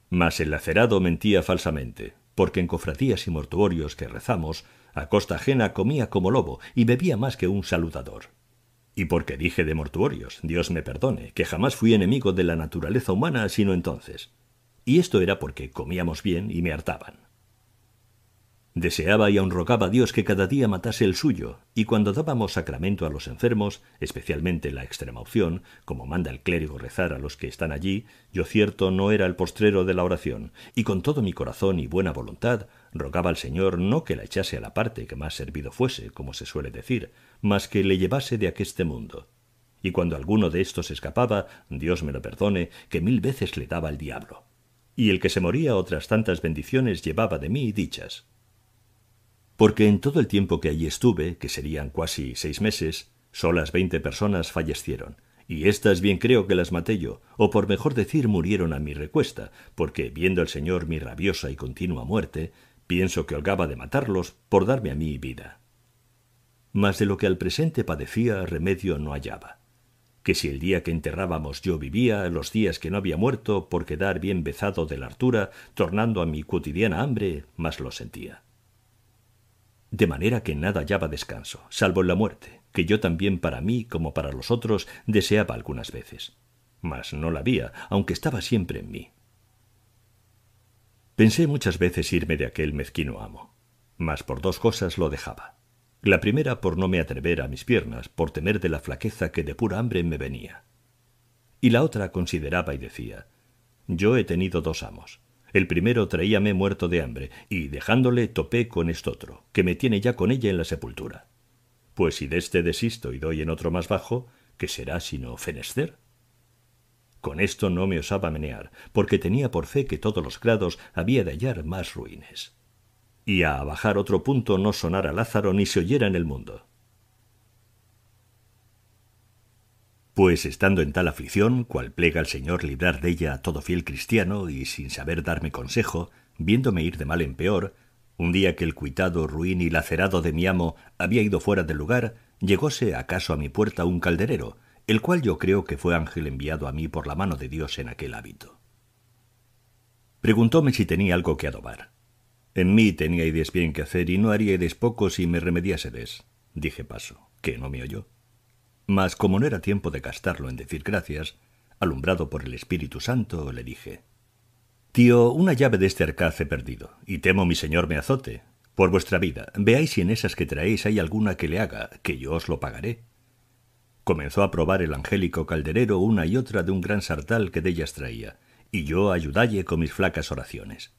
Mas el lacerado mentía falsamente, porque en cofradías y mortuorios que rezamos, a costa ajena comía como lobo y bebía más que un saludador y porque dije de mortuorios, Dios me perdone, que jamás fui enemigo de la naturaleza humana sino entonces. Y esto era porque comíamos bien y me hartaban. Deseaba y aun rogaba a Dios que cada día matase el suyo, y cuando dábamos sacramento a los enfermos, especialmente la extrema opción, como manda el clérigo rezar a los que están allí, yo cierto no era el postrero de la oración, y con todo mi corazón y buena voluntad Rogaba al Señor no que la echase a la parte que más servido fuese, como se suele decir, mas que le llevase de aqueste mundo. Y cuando alguno de estos escapaba, Dios me lo perdone, que mil veces le daba al diablo. Y el que se moría otras tantas bendiciones llevaba de mí dichas. Porque en todo el tiempo que allí estuve, que serían casi seis meses, solas veinte personas fallecieron, y éstas bien creo que las maté yo, o por mejor decir murieron a mi recuesta, porque viendo el Señor mi rabiosa y continua muerte, Pienso que holgaba de matarlos por darme a mí vida. Mas de lo que al presente padecía remedio no hallaba. Que si el día que enterrábamos yo vivía, los días que no había muerto por quedar bien bezado de la hartura, tornando a mi cotidiana hambre, más lo sentía. De manera que nada hallaba descanso, salvo en la muerte, que yo también para mí como para los otros deseaba algunas veces. Mas no la había, aunque estaba siempre en mí, Pensé muchas veces irme de aquel mezquino amo, mas por dos cosas lo dejaba. La primera por no me atrever a mis piernas, por temer de la flaqueza que de pura hambre me venía. Y la otra consideraba y decía, yo he tenido dos amos. El primero traíame muerto de hambre, y dejándole topé con estotro, que me tiene ya con ella en la sepultura. Pues si de este desisto y doy en otro más bajo, ¿qué será sino fenecer? Con esto no me osaba menear, porque tenía por fe que todos los grados había de hallar más ruines. Y a bajar otro punto no sonara Lázaro ni se oyera en el mundo. Pues estando en tal aflicción, cual plega el Señor librar de ella a todo fiel cristiano, y sin saber darme consejo, viéndome ir de mal en peor, un día que el cuitado, ruin y lacerado de mi amo había ido fuera del lugar, llegóse acaso a mi puerta un calderero, el cual yo creo que fue ángel enviado a mí por la mano de Dios en aquel hábito. Preguntóme si tenía algo que adobar. En mí ideas bien que hacer y no ideas poco si me remediásedes, dije paso, que no me oyó. Mas como no era tiempo de gastarlo en decir gracias, alumbrado por el Espíritu Santo, le dije Tío, una llave de este arcaz he perdido, y temo mi señor me azote. Por vuestra vida, veáis si en esas que traéis hay alguna que le haga, que yo os lo pagaré. Comenzó a probar el angélico calderero una y otra de un gran sartal que de ellas traía, y yo ayudalle con mis flacas oraciones.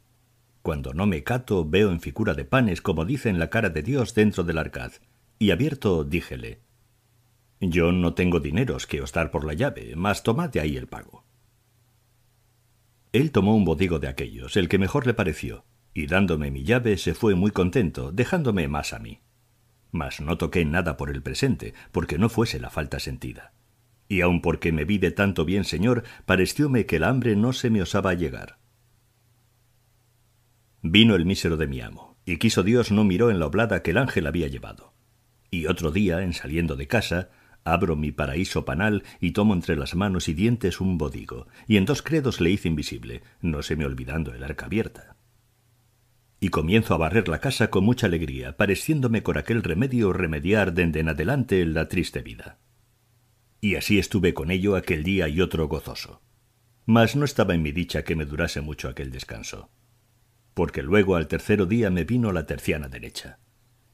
Cuando no me cato, veo en figura de panes, como dicen la cara de Dios dentro del arcaz, y abierto díjele, Yo no tengo dineros que os por la llave, mas tomad de ahí el pago. Él tomó un bodigo de aquellos, el que mejor le pareció, y dándome mi llave se fue muy contento, dejándome más a mí mas no toqué nada por el presente, porque no fuese la falta sentida. Y aun porque me vi de tanto bien, señor, parecióme que el hambre no se me osaba llegar. Vino el mísero de mi amo, y quiso Dios no miró en la oblada que el ángel había llevado. Y otro día, en saliendo de casa, abro mi paraíso panal y tomo entre las manos y dientes un bodigo, y en dos credos le hice invisible, no se me olvidando el arca abierta y comienzo a barrer la casa con mucha alegría, pareciéndome con aquel remedio remediar dende en adelante la triste vida. Y así estuve con ello aquel día y otro gozoso. Mas no estaba en mi dicha que me durase mucho aquel descanso, porque luego al tercero día me vino la terciana derecha.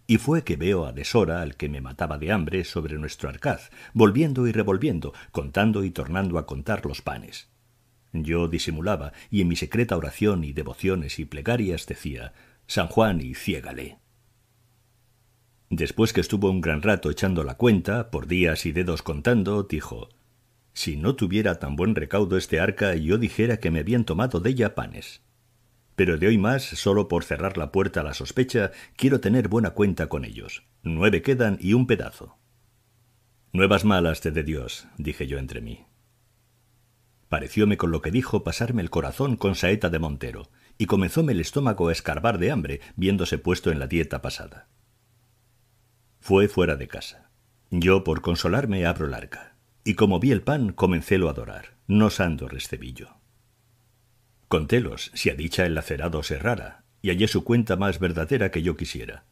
Y fue que veo a deshora al que me mataba de hambre sobre nuestro arcaz, volviendo y revolviendo, contando y tornando a contar los panes yo disimulaba, y en mi secreta oración y devociones y plegarias decía San Juan y ciégale. Después que estuvo un gran rato echando la cuenta, por días y dedos contando, dijo Si no tuviera tan buen recaudo este arca, yo dijera que me habían tomado de ella panes. Pero de hoy más, solo por cerrar la puerta a la sospecha, quiero tener buena cuenta con ellos. Nueve quedan y un pedazo. Nuevas malas te de Dios, dije yo entre mí. Parecióme con lo que dijo pasarme el corazón con saeta de montero, y comenzóme el estómago a escarbar de hambre viéndose puesto en la dieta pasada. Fue fuera de casa. Yo, por consolarme, abro el arca, y como vi el pan, comencélo a adorar, no sando recebillo. Contélos, si a dicha el lacerado se rara, y hallé su cuenta más verdadera que yo quisiera.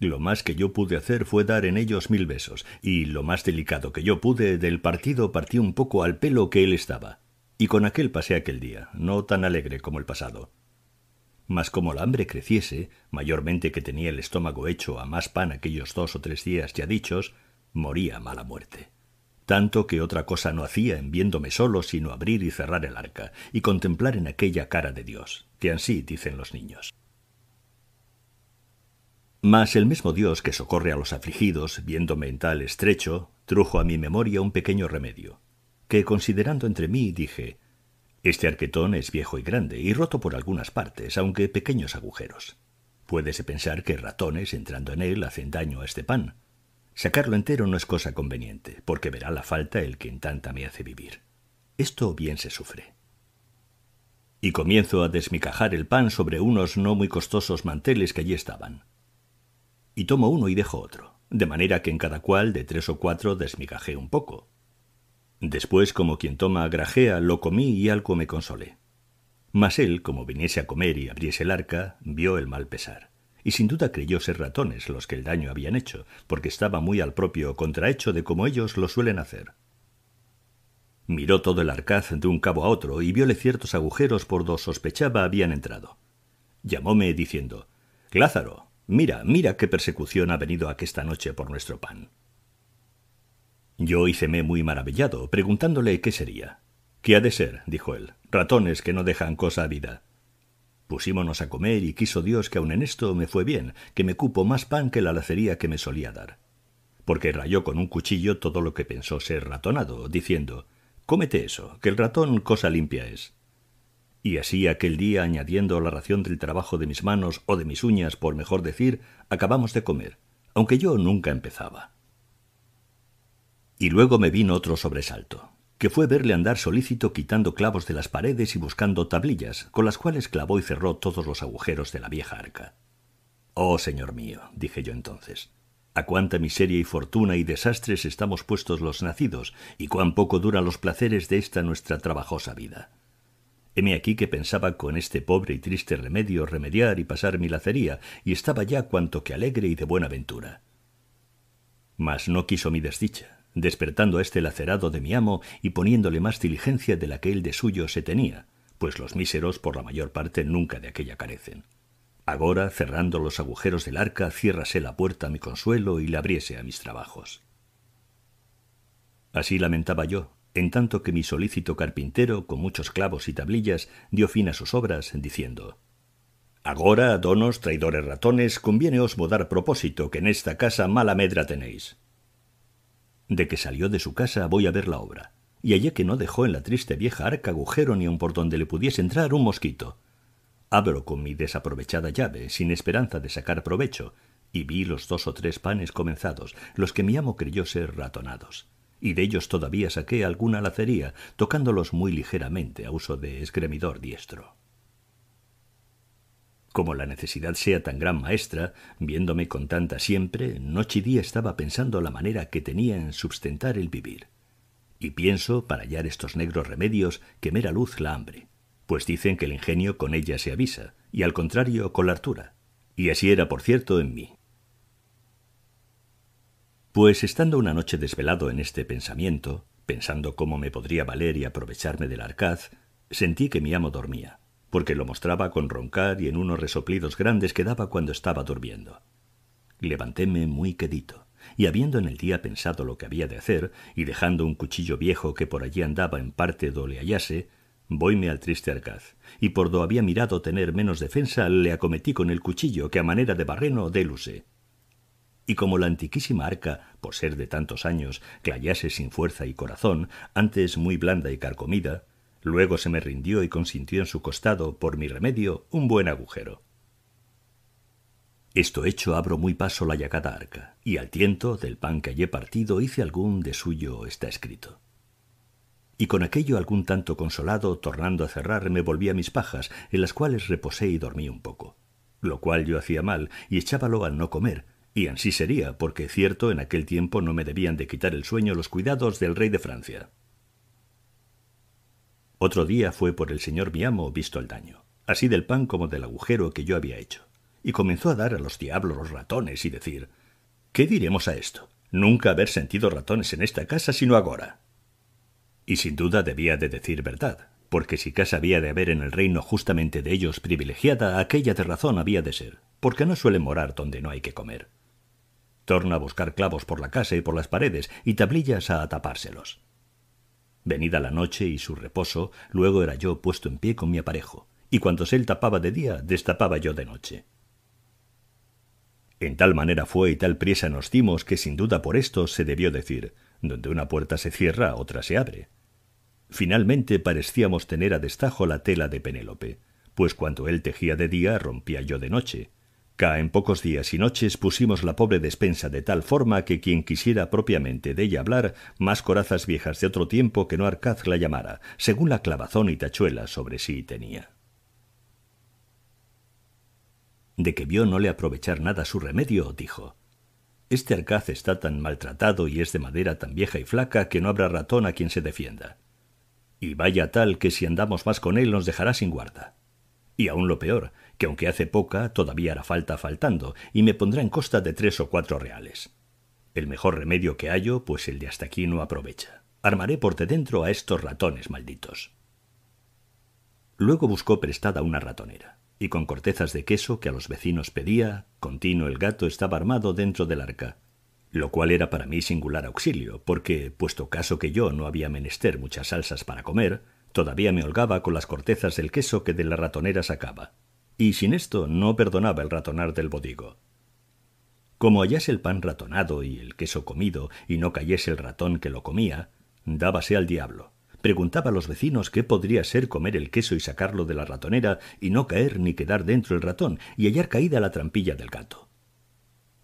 Lo más que yo pude hacer fue dar en ellos mil besos, y lo más delicado que yo pude del partido partí un poco al pelo que él estaba, y con aquel pasé aquel día, no tan alegre como el pasado. Mas como la hambre creciese, mayormente que tenía el estómago hecho a más pan aquellos dos o tres días ya dichos, moría mala muerte. Tanto que otra cosa no hacía en viéndome solo sino abrir y cerrar el arca, y contemplar en aquella cara de Dios, que ansí dicen los niños. Mas el mismo Dios que socorre a los afligidos, viéndome en tal estrecho, trujo a mi memoria un pequeño remedio, considerando entre mí dije Este arquetón es viejo y grande y roto por algunas partes, aunque pequeños agujeros. Puédese pensar que ratones entrando en él hacen daño a este pan. Sacarlo entero no es cosa conveniente, porque verá la falta el que en tanta me hace vivir. Esto bien se sufre. Y comienzo a desmicajar el pan sobre unos no muy costosos manteles que allí estaban. Y tomo uno y dejo otro, de manera que en cada cual de tres o cuatro desmicajé un poco, Después, como quien toma grajea, lo comí y algo me consolé. Mas él, como viniese a comer y abriese el arca, vio el mal pesar, y sin duda creyó ser ratones los que el daño habían hecho, porque estaba muy al propio contrahecho de como ellos lo suelen hacer. Miró todo el arcaz de un cabo a otro y viole ciertos agujeros por dos sospechaba habían entrado. Llamóme diciendo Lázaro, mira, mira qué persecución ha venido aquesta noche por nuestro pan. Yo hiceme muy maravillado, preguntándole qué sería. ¿Qué ha de ser? dijo él. Ratones que no dejan cosa a vida. Pusímonos a comer y quiso Dios que aun en esto me fue bien, que me cupo más pan que la lacería que me solía dar. Porque rayó con un cuchillo todo lo que pensó ser ratonado, diciendo Cómete eso, que el ratón cosa limpia es. Y así aquel día, añadiendo la ración del trabajo de mis manos o de mis uñas, por mejor decir, acabamos de comer, aunque yo nunca empezaba. Y luego me vino otro sobresalto, que fue verle andar solícito quitando clavos de las paredes y buscando tablillas, con las cuales clavó y cerró todos los agujeros de la vieja arca. Oh, señor mío, dije yo entonces, a cuánta miseria y fortuna y desastres estamos puestos los nacidos, y cuán poco duran los placeres de esta nuestra trabajosa vida. Heme aquí que pensaba con este pobre y triste remedio remediar y pasar mi lacería, y estaba ya cuanto que alegre y de buena ventura. Mas no quiso mi desdicha, despertando a este lacerado de mi amo y poniéndole más diligencia de la que él de suyo se tenía, pues los míseros por la mayor parte nunca de aquella carecen. Agora, cerrando los agujeros del arca, ciérrase la puerta a mi consuelo y le abriese a mis trabajos. Así lamentaba yo, en tanto que mi solícito carpintero, con muchos clavos y tablillas, dio fin a sus obras, diciendo Agora, donos, traidores ratones, conviene os mudar propósito, que en esta casa mala medra tenéis. De que salió de su casa voy a ver la obra, y hallé que no dejó en la triste vieja arca agujero ni un por donde le pudiese entrar un mosquito. Abro con mi desaprovechada llave, sin esperanza de sacar provecho, y vi los dos o tres panes comenzados, los que mi amo creyó ser ratonados, y de ellos todavía saqué alguna lacería, tocándolos muy ligeramente a uso de esgremidor diestro. Como la necesidad sea tan gran maestra, viéndome con tanta siempre, noche y día estaba pensando la manera que tenía en sustentar el vivir. Y pienso para hallar estos negros remedios que mera luz la hambre, pues dicen que el ingenio con ella se avisa, y al contrario con la hartura. Y así era, por cierto, en mí. Pues estando una noche desvelado en este pensamiento, pensando cómo me podría valer y aprovecharme del arcaz, sentí que mi amo dormía porque lo mostraba con roncar y en unos resoplidos grandes que daba cuando estaba durmiendo. Levantéme muy quedito, y habiendo en el día pensado lo que había de hacer, y dejando un cuchillo viejo que por allí andaba en parte do le hallase, voyme al triste arcaz, y por do había mirado tener menos defensa, le acometí con el cuchillo que a manera de barreno déluse. Y como la antiquísima arca, por ser de tantos años, clayase sin fuerza y corazón, antes muy blanda y carcomida, Luego se me rindió y consintió en su costado, por mi remedio, un buen agujero. Esto hecho, abro muy paso la llagada arca, y al tiento del pan que hallé partido hice algún de suyo está escrito. Y con aquello algún tanto consolado, tornando a cerrar, me volví a mis pajas, en las cuales reposé y dormí un poco, lo cual yo hacía mal, y echábalo al no comer, y ansí sería, porque cierto en aquel tiempo no me debían de quitar el sueño los cuidados del rey de Francia. Otro día fue por el señor mi amo visto el daño, así del pan como del agujero que yo había hecho, y comenzó a dar a los diablos los ratones y decir ¿Qué diremos a esto? Nunca haber sentido ratones en esta casa sino agora. Y sin duda debía de decir verdad, porque si casa había de haber en el reino justamente de ellos privilegiada, aquella de razón había de ser, porque no suele morar donde no hay que comer. Torna a buscar clavos por la casa y por las paredes, y tablillas a atapárselos. Venida la noche y su reposo, luego era yo puesto en pie con mi aparejo, y cuantos él tapaba de día, destapaba yo de noche. En tal manera fue y tal priesa nos dimos que sin duda por esto se debió decir, donde una puerta se cierra, otra se abre. Finalmente parecíamos tener a destajo la tela de Penélope, pues cuanto él tejía de día rompía yo de noche, Ca en pocos días y noches pusimos la pobre despensa de tal forma que quien quisiera propiamente de ella hablar, más corazas viejas de otro tiempo que no Arcaz la llamara, según la clavazón y tachuela sobre sí tenía. De que vio no le aprovechar nada su remedio, dijo Este Arcaz está tan maltratado y es de madera tan vieja y flaca que no habrá ratón a quien se defienda. Y vaya tal que si andamos más con él nos dejará sin guarda. Y aún lo peor, que aunque hace poca, todavía hará falta faltando, y me pondrá en costa de tres o cuatro reales. El mejor remedio que hallo, pues el de hasta aquí no aprovecha. Armaré por de dentro a estos ratones malditos. Luego buscó prestada una ratonera, y con cortezas de queso que a los vecinos pedía, continuo el gato estaba armado dentro del arca, lo cual era para mí singular auxilio, porque, puesto caso que yo no había menester muchas salsas para comer, todavía me holgaba con las cortezas del queso que de la ratonera sacaba y sin esto no perdonaba el ratonar del bodigo. Como hallase el pan ratonado y el queso comido y no cayese el ratón que lo comía, dábase al diablo. Preguntaba a los vecinos qué podría ser comer el queso y sacarlo de la ratonera y no caer ni quedar dentro el ratón y hallar caída la trampilla del gato.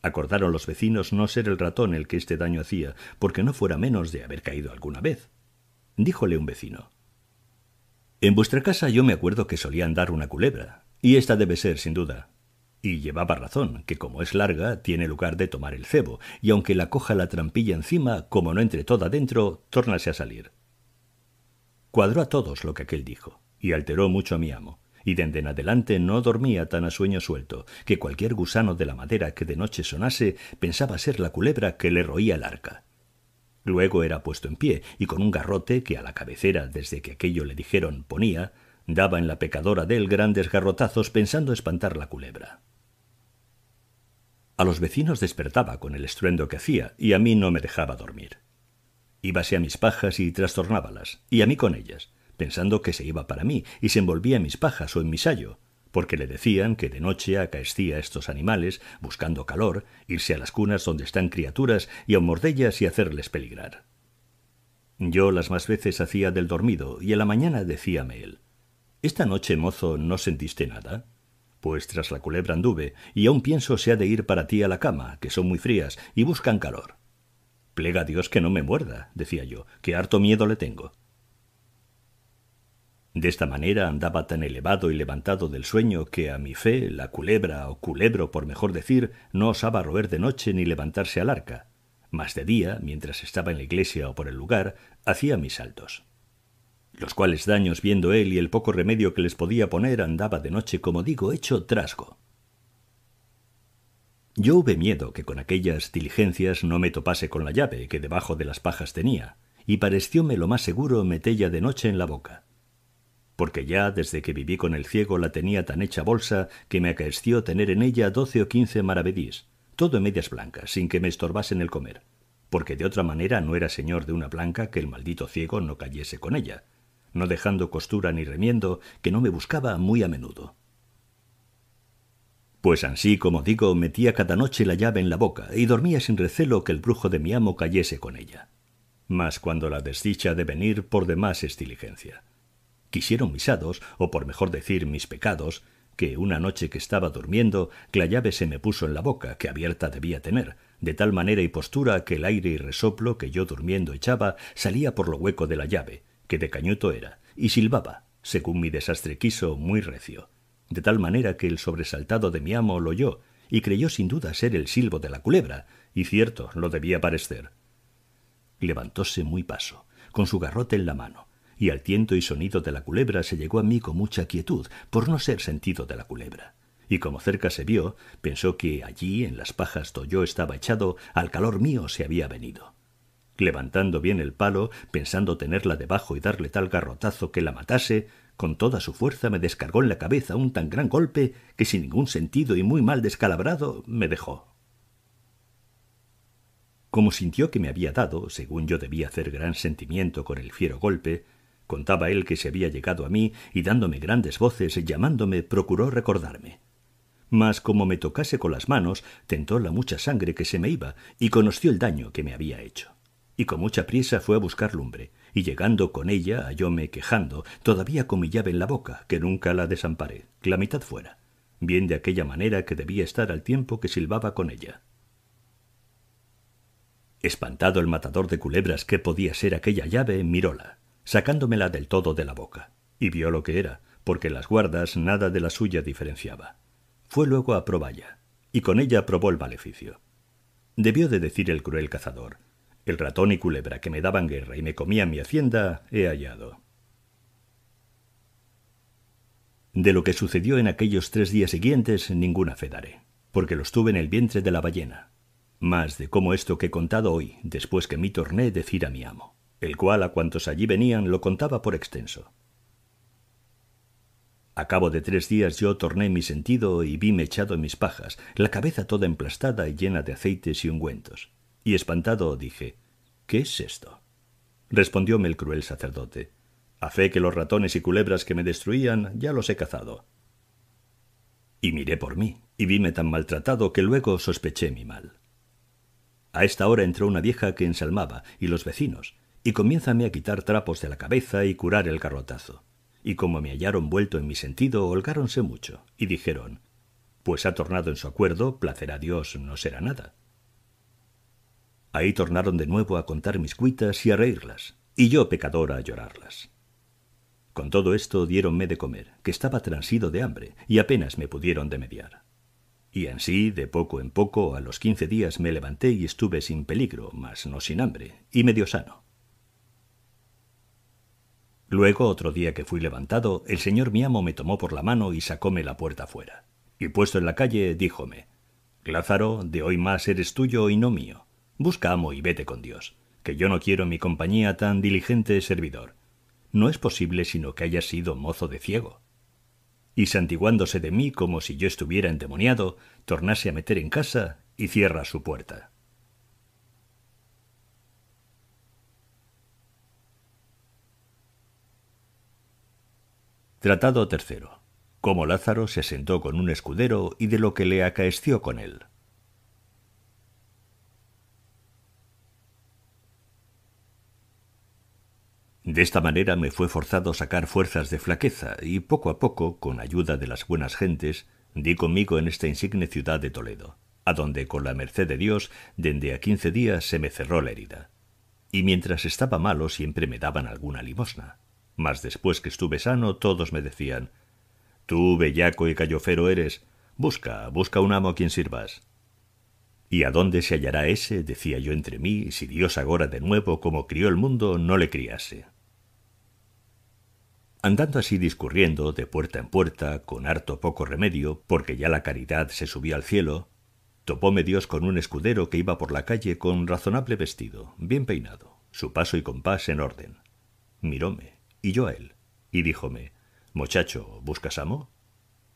Acordaron los vecinos no ser el ratón el que este daño hacía, porque no fuera menos de haber caído alguna vez. Díjole un vecino. En vuestra casa yo me acuerdo que solían dar una culebra, y esta debe ser, sin duda. Y llevaba razón, que como es larga, tiene lugar de tomar el cebo, y aunque la coja la trampilla encima, como no entre toda dentro, tórnase a salir. Cuadró a todos lo que aquel dijo, y alteró mucho a mi amo, y dende en adelante no dormía tan a sueño suelto, que cualquier gusano de la madera que de noche sonase pensaba ser la culebra que le roía el arca. Luego era puesto en pie, y con un garrote que a la cabecera, desde que aquello le dijeron, ponía, Daba en la pecadora de él grandes garrotazos pensando espantar la culebra. A los vecinos despertaba con el estruendo que hacía y a mí no me dejaba dormir. Íbase a mis pajas y trastornábalas, y a mí con ellas, pensando que se iba para mí y se envolvía en mis pajas o en mi sayo, porque le decían que de noche acaecía a estos animales, buscando calor, irse a las cunas donde están criaturas y a mordellas y hacerles peligrar. Yo las más veces hacía del dormido, y a la mañana decíame él ¿Esta noche, mozo, no sentiste nada? Pues tras la culebra anduve, y aún pienso se ha de ir para ti a la cama, que son muy frías, y buscan calor. Plega a Dios que no me muerda, decía yo, que harto miedo le tengo. De esta manera andaba tan elevado y levantado del sueño que, a mi fe, la culebra o culebro, por mejor decir, no osaba roer de noche ni levantarse al arca. Mas de día, mientras estaba en la iglesia o por el lugar, hacía mis saltos los cuales daños viendo él y el poco remedio que les podía poner andaba de noche, como digo, hecho trasgo. Yo hube miedo que con aquellas diligencias no me topase con la llave que debajo de las pajas tenía, y parecióme lo más seguro metella de noche en la boca. Porque ya desde que viví con el ciego la tenía tan hecha bolsa que me acaeció tener en ella doce o quince maravedís, todo en medias blancas, sin que me estorbasen el comer, porque de otra manera no era señor de una blanca que el maldito ciego no cayese con ella, no dejando costura ni remiendo, que no me buscaba muy a menudo. Pues así como digo, metía cada noche la llave en la boca y dormía sin recelo que el brujo de mi amo cayese con ella. Mas cuando la desdicha de venir por demás es diligencia. Quisieron mis hados, o por mejor decir mis pecados, que una noche que estaba durmiendo, que la llave se me puso en la boca, que abierta debía tener, de tal manera y postura que el aire y resoplo que yo durmiendo echaba salía por lo hueco de la llave, que de cañuto era, y silbaba, según mi desastre quiso, muy recio, de tal manera que el sobresaltado de mi amo lo oyó, y creyó sin duda ser el silbo de la culebra, y cierto lo debía parecer. Levantóse muy paso, con su garrote en la mano, y al tiento y sonido de la culebra se llegó a mí con mucha quietud, por no ser sentido de la culebra. Y como cerca se vio, pensó que allí, en las pajas do yo estaba echado, al calor mío se había venido levantando bien el palo, pensando tenerla debajo y darle tal garrotazo que la matase, con toda su fuerza me descargó en la cabeza un tan gran golpe que sin ningún sentido y muy mal descalabrado me dejó. Como sintió que me había dado, según yo debía hacer gran sentimiento con el fiero golpe, contaba él que se había llegado a mí y dándome grandes voces, llamándome, procuró recordarme. Mas como me tocase con las manos, tentó la mucha sangre que se me iba y conoció el daño que me había hecho y con mucha prisa fue a buscar lumbre, y llegando con ella hallóme quejando, todavía con mi llave en la boca, que nunca la desamparé, la mitad fuera, bien de aquella manera que debía estar al tiempo que silbaba con ella. Espantado el matador de culebras que podía ser aquella llave, miróla, sacándomela del todo de la boca, y vio lo que era, porque las guardas nada de la suya diferenciaba. Fue luego a proballa, y con ella probó el maleficio. Debió de decir el cruel cazador, el ratón y culebra que me daban guerra y me comían mi hacienda he hallado. De lo que sucedió en aquellos tres días siguientes ninguna fe daré, porque los tuve en el vientre de la ballena. Más de cómo esto que he contado hoy, después que mi torné decir a mi amo, el cual a cuantos allí venían lo contaba por extenso. A cabo de tres días yo torné mi sentido y vime echado en mis pajas, la cabeza toda emplastada y llena de aceites y ungüentos y espantado dije, ¿qué es esto? Respondióme el cruel sacerdote, a fe que los ratones y culebras que me destruían ya los he cazado. Y miré por mí, y vime tan maltratado que luego sospeché mi mal. A esta hora entró una vieja que ensalmaba, y los vecinos, y comiénzame a quitar trapos de la cabeza y curar el garrotazo. Y como me hallaron vuelto en mi sentido, holgáronse mucho, y dijeron, Pues ha tornado en su acuerdo, placer a Dios no será nada. Ahí tornaron de nuevo a contar mis cuitas y a reírlas, y yo pecadora a llorarlas. Con todo esto diéronme de comer, que estaba transido de hambre, y apenas me pudieron de mediar. Y sí, de poco en poco, a los quince días me levanté y estuve sin peligro, mas no sin hambre, y medio sano. Luego, otro día que fui levantado, el señor mi amo me tomó por la mano y sacóme la puerta fuera. Y puesto en la calle, díjome, Lázaro, de hoy más eres tuyo y no mío Busca amo y vete con Dios, que yo no quiero mi compañía tan diligente servidor. No es posible sino que haya sido mozo de ciego. Y santiguándose de mí como si yo estuviera endemoniado, tornase a meter en casa y cierra su puerta. Tratado tercero. Como Lázaro se sentó con un escudero y de lo que le acaeció con él. De esta manera me fue forzado sacar fuerzas de flaqueza y poco a poco, con ayuda de las buenas gentes, di conmigo en esta insigne ciudad de Toledo, a donde con la merced de Dios, dende a quince días se me cerró la herida. Y mientras estaba malo siempre me daban alguna limosna. Mas después que estuve sano todos me decían Tú, bellaco y callofero eres, busca, busca un amo a quien sirvas. ¿Y a dónde se hallará ese? decía yo entre mí, si Dios agora de nuevo, como crió el mundo, no le criase. Andando así discurriendo, de puerta en puerta, con harto poco remedio, porque ya la caridad se subía al cielo, topóme Dios con un escudero que iba por la calle con razonable vestido, bien peinado, su paso y compás en orden. Miróme, y yo a él, y díjome, Muchacho, ¿buscas amo?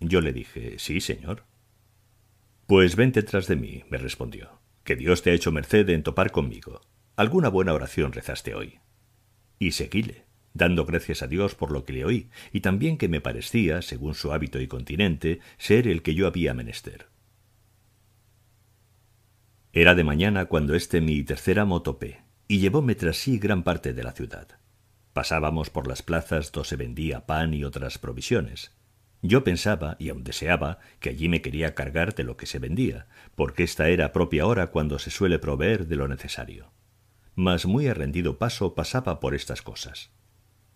Yo le dije, sí, señor. Pues vente tras de mí, me respondió, que Dios te ha hecho merced en topar conmigo. Alguna buena oración rezaste hoy. Y seguíle, dando gracias a Dios por lo que le oí, y también que me parecía, según su hábito y continente, ser el que yo había menester. Era de mañana cuando este mi tercer amo topé, y llevóme tras sí gran parte de la ciudad. Pasábamos por las plazas donde se vendía pan y otras provisiones, yo pensaba, y aun deseaba, que allí me quería cargar de lo que se vendía, porque esta era propia hora cuando se suele proveer de lo necesario. Mas muy a rendido paso pasaba por estas cosas.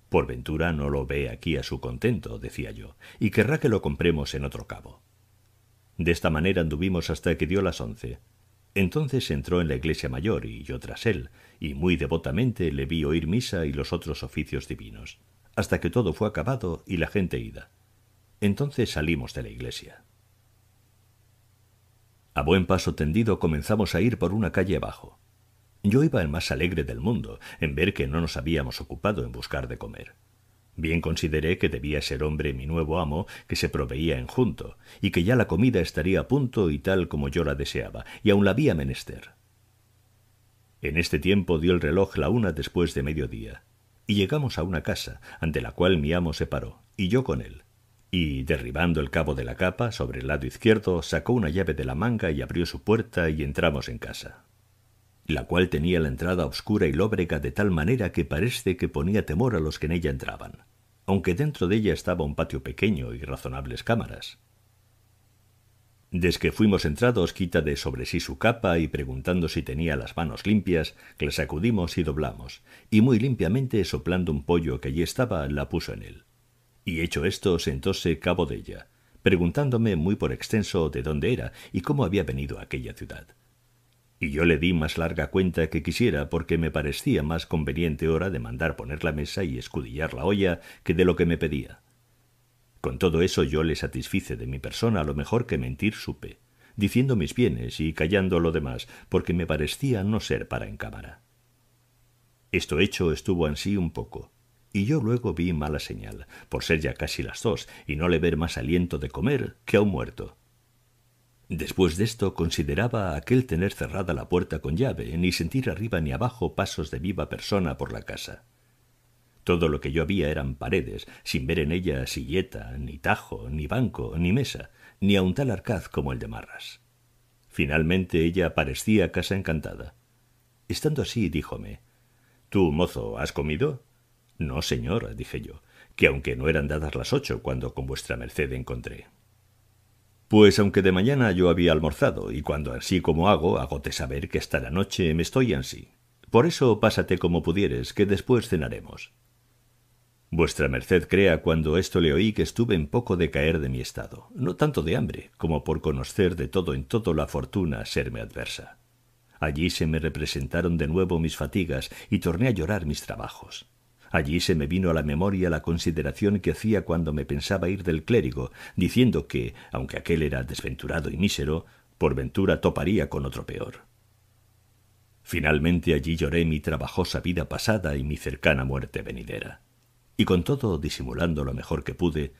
Por ventura no lo ve aquí a su contento, decía yo, y querrá que lo compremos en otro cabo. De esta manera anduvimos hasta que dio las once. Entonces entró en la iglesia mayor y yo tras él, y muy devotamente le vi oír misa y los otros oficios divinos, hasta que todo fue acabado y la gente ida entonces salimos de la iglesia. A buen paso tendido comenzamos a ir por una calle abajo. Yo iba el más alegre del mundo en ver que no nos habíamos ocupado en buscar de comer. Bien consideré que debía ser hombre mi nuevo amo, que se proveía en junto y que ya la comida estaría a punto y tal como yo la deseaba, y aun la había menester. En este tiempo dio el reloj la una después de mediodía, y llegamos a una casa, ante la cual mi amo se paró, y yo con él, y, derribando el cabo de la capa sobre el lado izquierdo, sacó una llave de la manga y abrió su puerta y entramos en casa, la cual tenía la entrada obscura y lóbrega de tal manera que parece que ponía temor a los que en ella entraban, aunque dentro de ella estaba un patio pequeño y razonables cámaras. Desde que fuimos entrados, quita de sobre sí su capa y preguntando si tenía las manos limpias, la sacudimos y doblamos, y muy limpiamente, soplando un pollo que allí estaba, la puso en él. Y hecho esto, sentóse cabo de ella, preguntándome muy por extenso de dónde era y cómo había venido a aquella ciudad. Y yo le di más larga cuenta que quisiera porque me parecía más conveniente hora de mandar poner la mesa y escudillar la olla que de lo que me pedía. Con todo eso yo le satisfice de mi persona lo mejor que mentir supe, diciendo mis bienes y callando lo demás, porque me parecía no ser para en cámara. Esto hecho estuvo ansí un poco, y yo luego vi mala señal, por ser ya casi las dos, y no le ver más aliento de comer que a un muerto. Después de esto consideraba aquel tener cerrada la puerta con llave, ni sentir arriba ni abajo pasos de viva persona por la casa. Todo lo que yo había eran paredes, sin ver en ella silleta, ni tajo, ni banco, ni mesa, ni a un tal arcaz como el de Marras. Finalmente ella parecía casa encantada. Estando así, díjome, ¿Tú, mozo, has comido? No, señor, dije yo, que aunque no eran dadas las ocho cuando con vuestra merced encontré. Pues aunque de mañana yo había almorzado, y cuando así como hago, te saber que hasta la noche me estoy ansí. Por eso pásate como pudieres, que después cenaremos. Vuestra merced crea cuando esto le oí que estuve en poco de caer de mi estado, no tanto de hambre, como por conocer de todo en todo la fortuna serme adversa. Allí se me representaron de nuevo mis fatigas y torné a llorar mis trabajos. Allí se me vino a la memoria la consideración que hacía cuando me pensaba ir del clérigo, diciendo que, aunque aquel era desventurado y mísero, por ventura toparía con otro peor. Finalmente allí lloré mi trabajosa vida pasada y mi cercana muerte venidera. Y con todo, disimulando lo mejor que pude,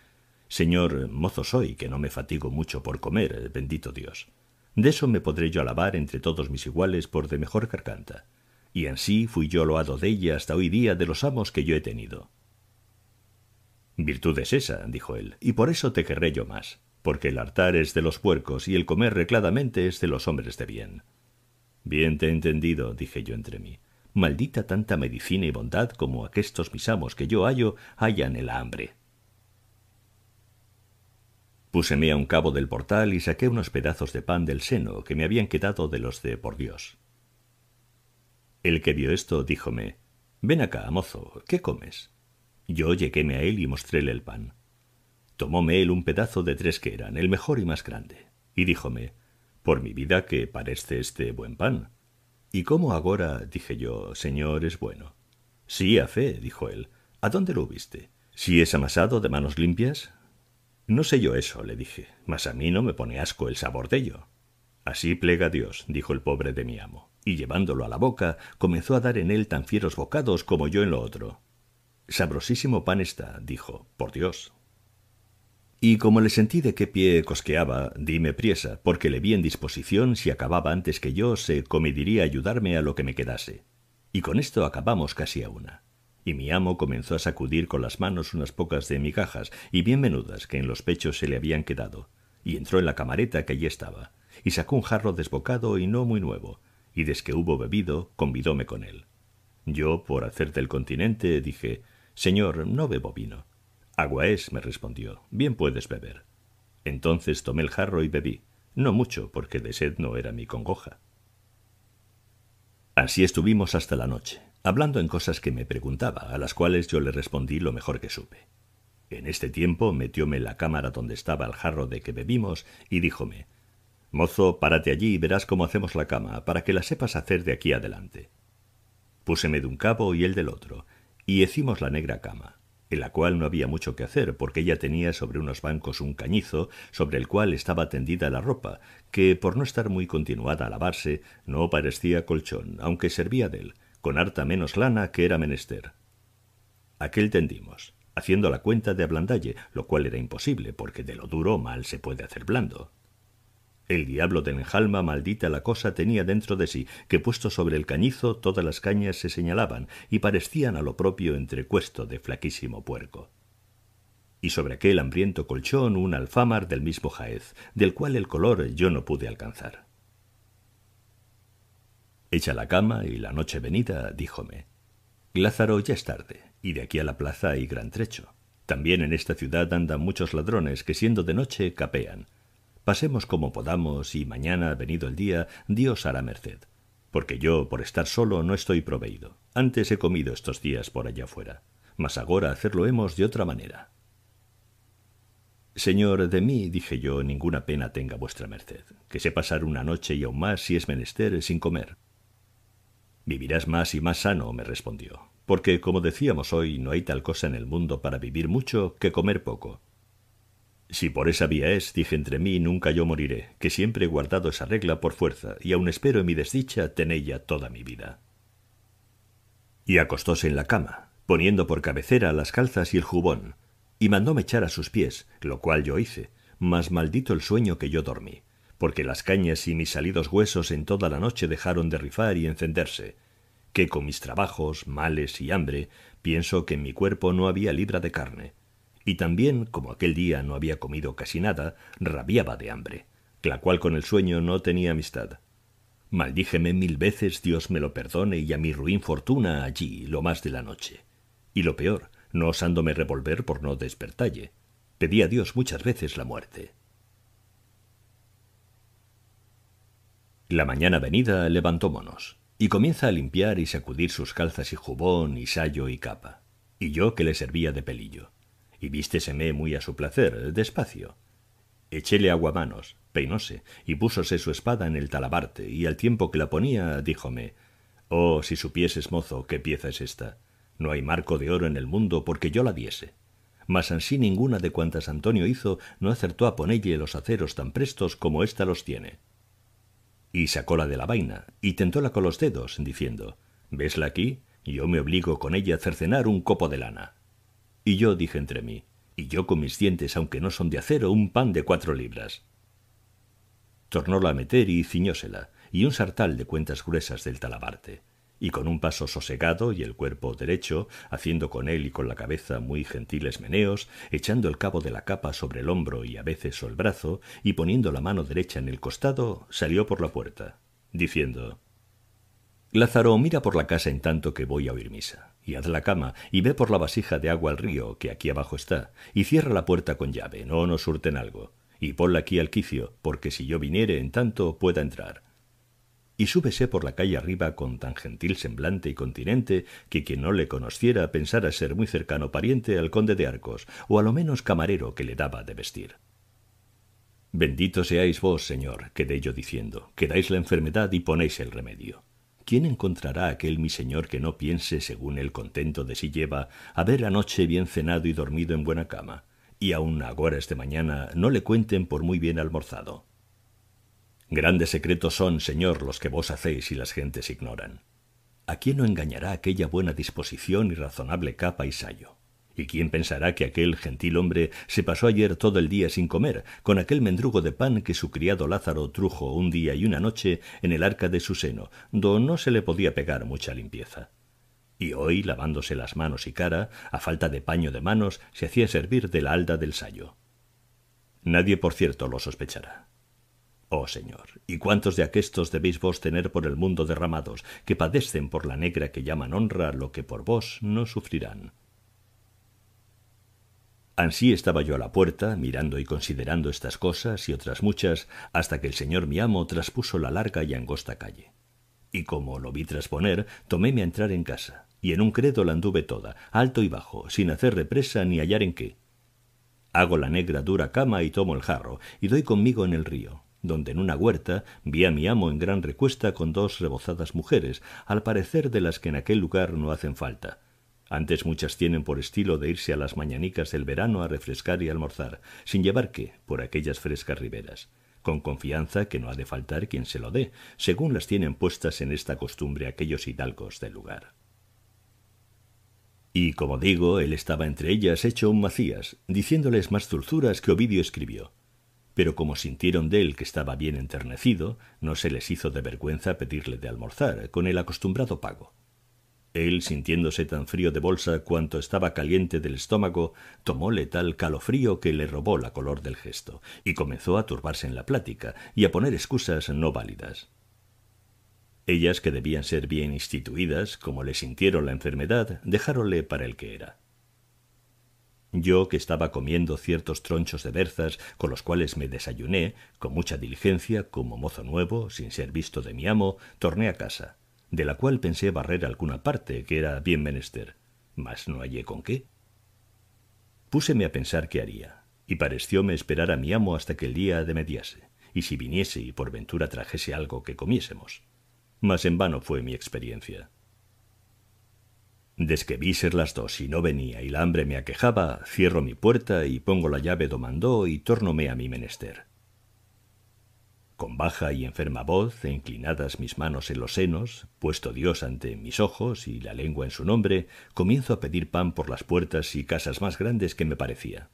Señor, mozo soy, que no me fatigo mucho por comer, bendito Dios. De eso me podré yo alabar entre todos mis iguales por de mejor garganta y en sí fui yo loado de ella hasta hoy día de los amos que yo he tenido. Virtud es esa, dijo él, y por eso te querré yo más, porque el hartar es de los puercos y el comer recladamente es de los hombres de bien. Bien te he entendido, dije yo entre mí. Maldita tanta medicina y bondad como aquestos mis amos que yo hallo hallan el hambre. Púseme a un cabo del portal y saqué unos pedazos de pan del seno que me habían quedado de los de por Dios. El que vio esto díjome Ven acá, mozo, ¿qué comes? Yo lleguéme a él y mostréle el pan. Tomóme él un pedazo de tres que eran, el mejor y más grande, y díjome Por mi vida que parece este buen pan. ¿Y cómo agora? dije yo, señor, es bueno. Sí, a fe, dijo él. ¿A dónde lo viste? Si es amasado de manos limpias. No sé yo eso, le dije, mas a mí no me pone asco el sabor de ello. Así plega Dios, dijo el pobre de mi amo y llevándolo a la boca, comenzó a dar en él tan fieros bocados como yo en lo otro. Sabrosísimo pan está, dijo, por Dios. Y como le sentí de qué pie cosqueaba, dime priesa, porque le vi en disposición, si acababa antes que yo, se comediría ayudarme a lo que me quedase. Y con esto acabamos casi a una. Y mi amo comenzó a sacudir con las manos unas pocas de migajas, y bien menudas, que en los pechos se le habían quedado, y entró en la camareta que allí estaba, y sacó un jarro desbocado y no muy nuevo, y que hubo bebido, convidóme con él. Yo, por hacer del continente, dije Señor, no bebo vino. Agua es, me respondió, bien puedes beber. Entonces tomé el jarro y bebí, no mucho, porque de sed no era mi congoja. Así estuvimos hasta la noche, hablando en cosas que me preguntaba, a las cuales yo le respondí lo mejor que supe. En este tiempo metióme la cámara donde estaba el jarro de que bebimos y díjome Mozo, párate allí y verás cómo hacemos la cama, para que la sepas hacer de aquí adelante. Púseme de un cabo y él del otro, y hicimos la negra cama, en la cual no había mucho que hacer, porque ella tenía sobre unos bancos un cañizo, sobre el cual estaba tendida la ropa, que, por no estar muy continuada a lavarse, no parecía colchón, aunque servía de él, con harta menos lana que era menester. Aquel tendimos, haciendo la cuenta de ablandalle, lo cual era imposible, porque de lo duro mal se puede hacer blando. El diablo de enjalma maldita la cosa tenía dentro de sí, que puesto sobre el cañizo todas las cañas se señalaban y parecían a lo propio entrecuesto de flaquísimo puerco. Y sobre aquel hambriento colchón un alfámar del mismo jaez, del cual el color yo no pude alcanzar. Hecha la cama y la noche venida, díjome, Lázaro ya es tarde, y de aquí a la plaza hay gran trecho. También en esta ciudad andan muchos ladrones que siendo de noche capean, Pasemos como podamos y mañana, venido el día, Dios hará merced. Porque yo, por estar solo, no estoy proveído. Antes he comido estos días por allá fuera. Mas agora hacerlo hemos de otra manera. Señor, de mí, dije yo, ninguna pena tenga vuestra merced, que sé pasar una noche y aún más si es menester sin comer. Vivirás más y más sano, me respondió, porque, como decíamos hoy, no hay tal cosa en el mundo para vivir mucho que comer poco, si por esa vía es, dije entre mí, nunca yo moriré, que siempre he guardado esa regla por fuerza, y aun espero en mi desdicha tenella toda mi vida. Y acostóse en la cama, poniendo por cabecera las calzas y el jubón, y mandóme echar a sus pies, lo cual yo hice, mas maldito el sueño que yo dormí, porque las cañas y mis salidos huesos en toda la noche dejaron de rifar y encenderse, que con mis trabajos, males y hambre, pienso que en mi cuerpo no había libra de carne, y también, como aquel día no había comido casi nada, rabiaba de hambre, la cual con el sueño no tenía amistad. Maldíjeme mil veces, Dios me lo perdone, y a mi ruin fortuna allí, lo más de la noche. Y lo peor, no osándome revolver por no despertalle. Pedí a Dios muchas veces la muerte. La mañana venida levantómonos, y comienza a limpiar y sacudir sus calzas y jubón y sayo y capa, y yo que le servía de pelillo y vísteseme muy a su placer, despacio. Echéle manos, peinóse, y púsose su espada en el talabarte, y al tiempo que la ponía, díjome Oh, si supieses, mozo, qué pieza es esta. No hay marco de oro en el mundo porque yo la diese. Mas ansí ninguna de cuantas Antonio hizo no acertó a ponelle los aceros tan prestos como ésta los tiene. Y sacóla de la vaina, y tentóla con los dedos, diciendo ¿Vesla aquí? Yo me obligo con ella a cercenar un copo de lana. Y yo dije entre mí, y yo con mis dientes, aunque no son de acero, un pan de cuatro libras. Tornóla a meter y ciñósela, y un sartal de cuentas gruesas del talabarte, y con un paso sosegado y el cuerpo derecho, haciendo con él y con la cabeza muy gentiles meneos, echando el cabo de la capa sobre el hombro y a veces sobre el brazo, y poniendo la mano derecha en el costado, salió por la puerta, diciendo Lázaro, mira por la casa en tanto que voy a oír misa y haz la cama, y ve por la vasija de agua al río, que aquí abajo está, y cierra la puerta con llave, no nos hurten algo, y ponla aquí al quicio, porque si yo viniere en tanto pueda entrar. Y súbese por la calle arriba con tan gentil semblante y continente que quien no le conociera pensara ser muy cercano pariente al conde de Arcos, o a lo menos camarero que le daba de vestir. Bendito seáis vos, Señor, quedé yo diciendo, que dais la enfermedad y ponéis el remedio. ¿Quién encontrará aquel mi señor que no piense, según el contento de sí lleva, haber anoche bien cenado y dormido en buena cama, y aun agora este mañana no le cuenten por muy bien almorzado? Grandes secretos son, señor, los que vos hacéis y las gentes ignoran. ¿A quién no engañará aquella buena disposición y razonable capa y sayo? ¿Y quién pensará que aquel gentil hombre se pasó ayer todo el día sin comer, con aquel mendrugo de pan que su criado Lázaro trujo un día y una noche en el arca de su seno, donde no se le podía pegar mucha limpieza? Y hoy, lavándose las manos y cara, a falta de paño de manos, se hacía servir de la alda del sayo. Nadie, por cierto, lo sospechará. Oh Señor, ¿y cuántos de aquestos debéis vos tener por el mundo derramados, que padecen por la negra que llaman honra lo que por vos no sufrirán? Así estaba yo a la puerta, mirando y considerando estas cosas y otras muchas, hasta que el señor mi amo traspuso la larga y angosta calle. Y como lo vi trasponer, toméme a entrar en casa, y en un credo la anduve toda, alto y bajo, sin hacer represa ni hallar en qué. Hago la negra dura cama y tomo el jarro, y doy conmigo en el río, donde en una huerta vi a mi amo en gran recuesta con dos rebozadas mujeres, al parecer de las que en aquel lugar no hacen falta, antes muchas tienen por estilo de irse a las mañanicas del verano a refrescar y almorzar, sin llevar qué, por aquellas frescas riberas, con confianza que no ha de faltar quien se lo dé, según las tienen puestas en esta costumbre aquellos hidalgos del lugar. Y como digo, él estaba entre ellas hecho un Macías, diciéndoles más dulzuras que Ovidio escribió. Pero como sintieron de él que estaba bien enternecido, no se les hizo de vergüenza pedirle de almorzar, con el acostumbrado pago. Él, sintiéndose tan frío de bolsa cuanto estaba caliente del estómago, tomóle tal calofrío que le robó la color del gesto, y comenzó a turbarse en la plática y a poner excusas no válidas. Ellas, que debían ser bien instituidas, como le sintieron la enfermedad, dejáronle para el que era. Yo, que estaba comiendo ciertos tronchos de berzas, con los cuales me desayuné, con mucha diligencia, como mozo nuevo, sin ser visto de mi amo, torné a casa de la cual pensé barrer alguna parte, que era bien menester, mas no hallé con qué. Púseme a pensar qué haría, y parecióme esperar a mi amo hasta que el día demediase, y si viniese y por ventura trajese algo que comiésemos. Mas en vano fue mi experiencia. Desque vi ser las dos y no venía y la hambre me aquejaba, cierro mi puerta y pongo la llave domandó y tórnome a mi menester. Con baja y enferma voz, e inclinadas mis manos en los senos, puesto Dios ante mis ojos y la lengua en su nombre, comienzo a pedir pan por las puertas y casas más grandes que me parecía.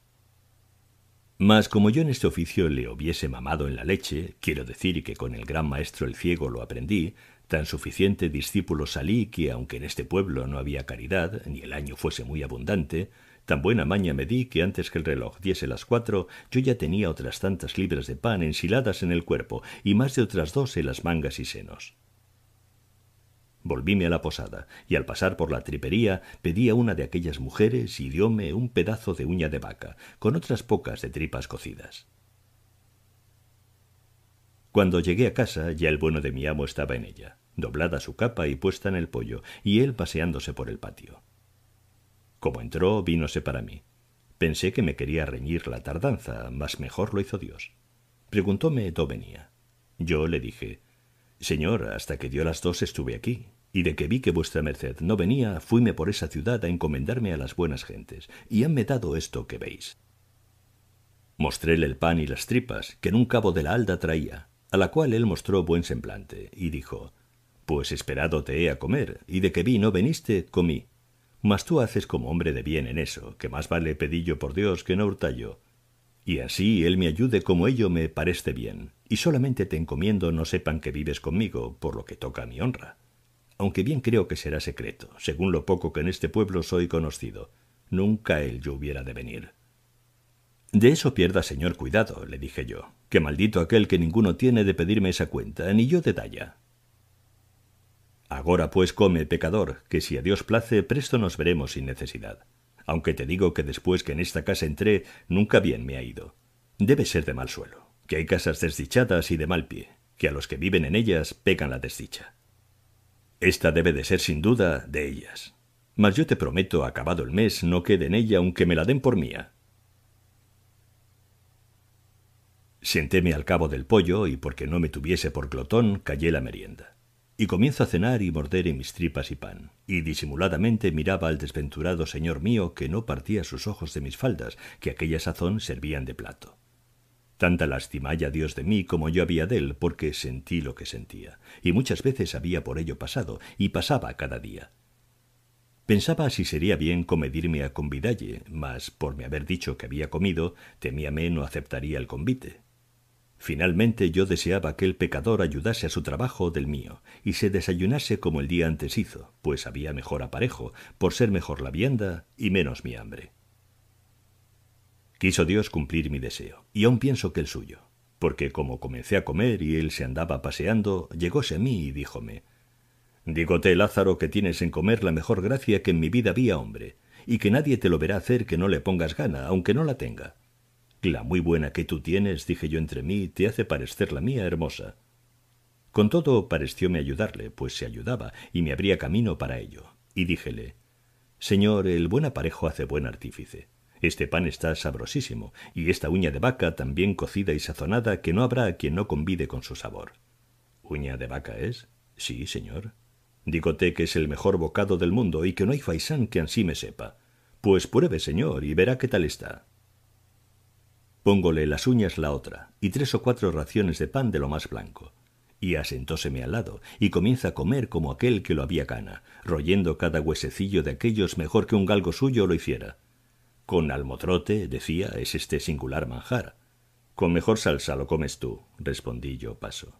Mas como yo en este oficio le hubiese mamado en la leche, quiero decir que con el gran maestro el ciego lo aprendí, tan suficiente discípulo salí que aunque en este pueblo no había caridad, ni el año fuese muy abundante, Tan buena maña me di que antes que el reloj diese las cuatro, yo ya tenía otras tantas libras de pan ensiladas en el cuerpo y más de otras dos en las mangas y senos. Volvíme a la posada, y al pasar por la tripería pedí a una de aquellas mujeres y dióme un pedazo de uña de vaca, con otras pocas de tripas cocidas. Cuando llegué a casa, ya el bueno de mi amo estaba en ella, doblada su capa y puesta en el pollo, y él paseándose por el patio. Como entró, vínose para mí. Pensé que me quería reñir la tardanza, mas mejor lo hizo Dios. Preguntóme dó venía. Yo le dije, Señor, hasta que dio las dos estuve aquí, y de que vi que vuestra merced no venía, fuime por esa ciudad a encomendarme a las buenas gentes, y hanme dado esto que veis. Mostréle el pan y las tripas, que en un cabo de la alda traía, a la cual él mostró buen semblante, y dijo, Pues esperado te he a comer, y de que vi no veniste, comí, mas tú haces como hombre de bien en eso, que más vale pedillo por Dios que no hurtallo. Y así él me ayude como ello me parece bien, y solamente te encomiendo no sepan que vives conmigo, por lo que toca a mi honra. Aunque bien creo que será secreto, según lo poco que en este pueblo soy conocido, nunca él yo hubiera de venir. De eso pierda, señor, cuidado, le dije yo, que maldito aquel que ninguno tiene de pedirme esa cuenta, ni yo detalla, Ahora pues come, pecador, que si a Dios place, presto nos veremos sin necesidad. Aunque te digo que después que en esta casa entré, nunca bien me ha ido. Debe ser de mal suelo, que hay casas desdichadas y de mal pie, que a los que viven en ellas pegan la desdicha. Esta debe de ser sin duda de ellas. Mas yo te prometo, acabado el mes, no quede en ella aunque me la den por mía. Sentéme al cabo del pollo y porque no me tuviese por glotón, callé la merienda y comienzo a cenar y morder en mis tripas y pan. Y disimuladamente miraba al desventurado señor mío que no partía sus ojos de mis faldas, que aquella sazón servían de plato. Tanta lástima haya Dios de mí como yo había de él, porque sentí lo que sentía, y muchas veces había por ello pasado, y pasaba cada día. Pensaba si sería bien comedirme a convidalle, mas por me haber dicho que había comido, temíame no aceptaría el convite. Finalmente yo deseaba que el pecador ayudase a su trabajo del mío, y se desayunase como el día antes hizo, pues había mejor aparejo, por ser mejor la vianda y menos mi hambre. Quiso Dios cumplir mi deseo, y aún pienso que el suyo, porque como comencé a comer y él se andaba paseando, llegóse a mí y díjome Dígote, Lázaro, que tienes en comer la mejor gracia que en mi vida vi hombre, y que nadie te lo verá hacer que no le pongas gana, aunque no la tenga. La muy buena que tú tienes, dije yo entre mí, te hace parecer la mía hermosa. Con todo, parecióme ayudarle, pues se ayudaba, y me abría camino para ello. Y díjele, Señor, el buen aparejo hace buen artífice. Este pan está sabrosísimo, y esta uña de vaca tan bien cocida y sazonada que no habrá quien no convide con su sabor. ¿Uña de vaca es? Sí, señor. Dígote que es el mejor bocado del mundo y que no hay faisán que ansí me sepa. Pues pruebe, señor, y verá qué tal está. Póngole las uñas la otra, y tres o cuatro raciones de pan de lo más blanco. Y asentóseme al lado, y comienza a comer como aquel que lo había gana, royendo cada huesecillo de aquellos mejor que un galgo suyo lo hiciera. Con almotrote, decía, es este singular manjar. Con mejor salsa lo comes tú, respondí yo paso.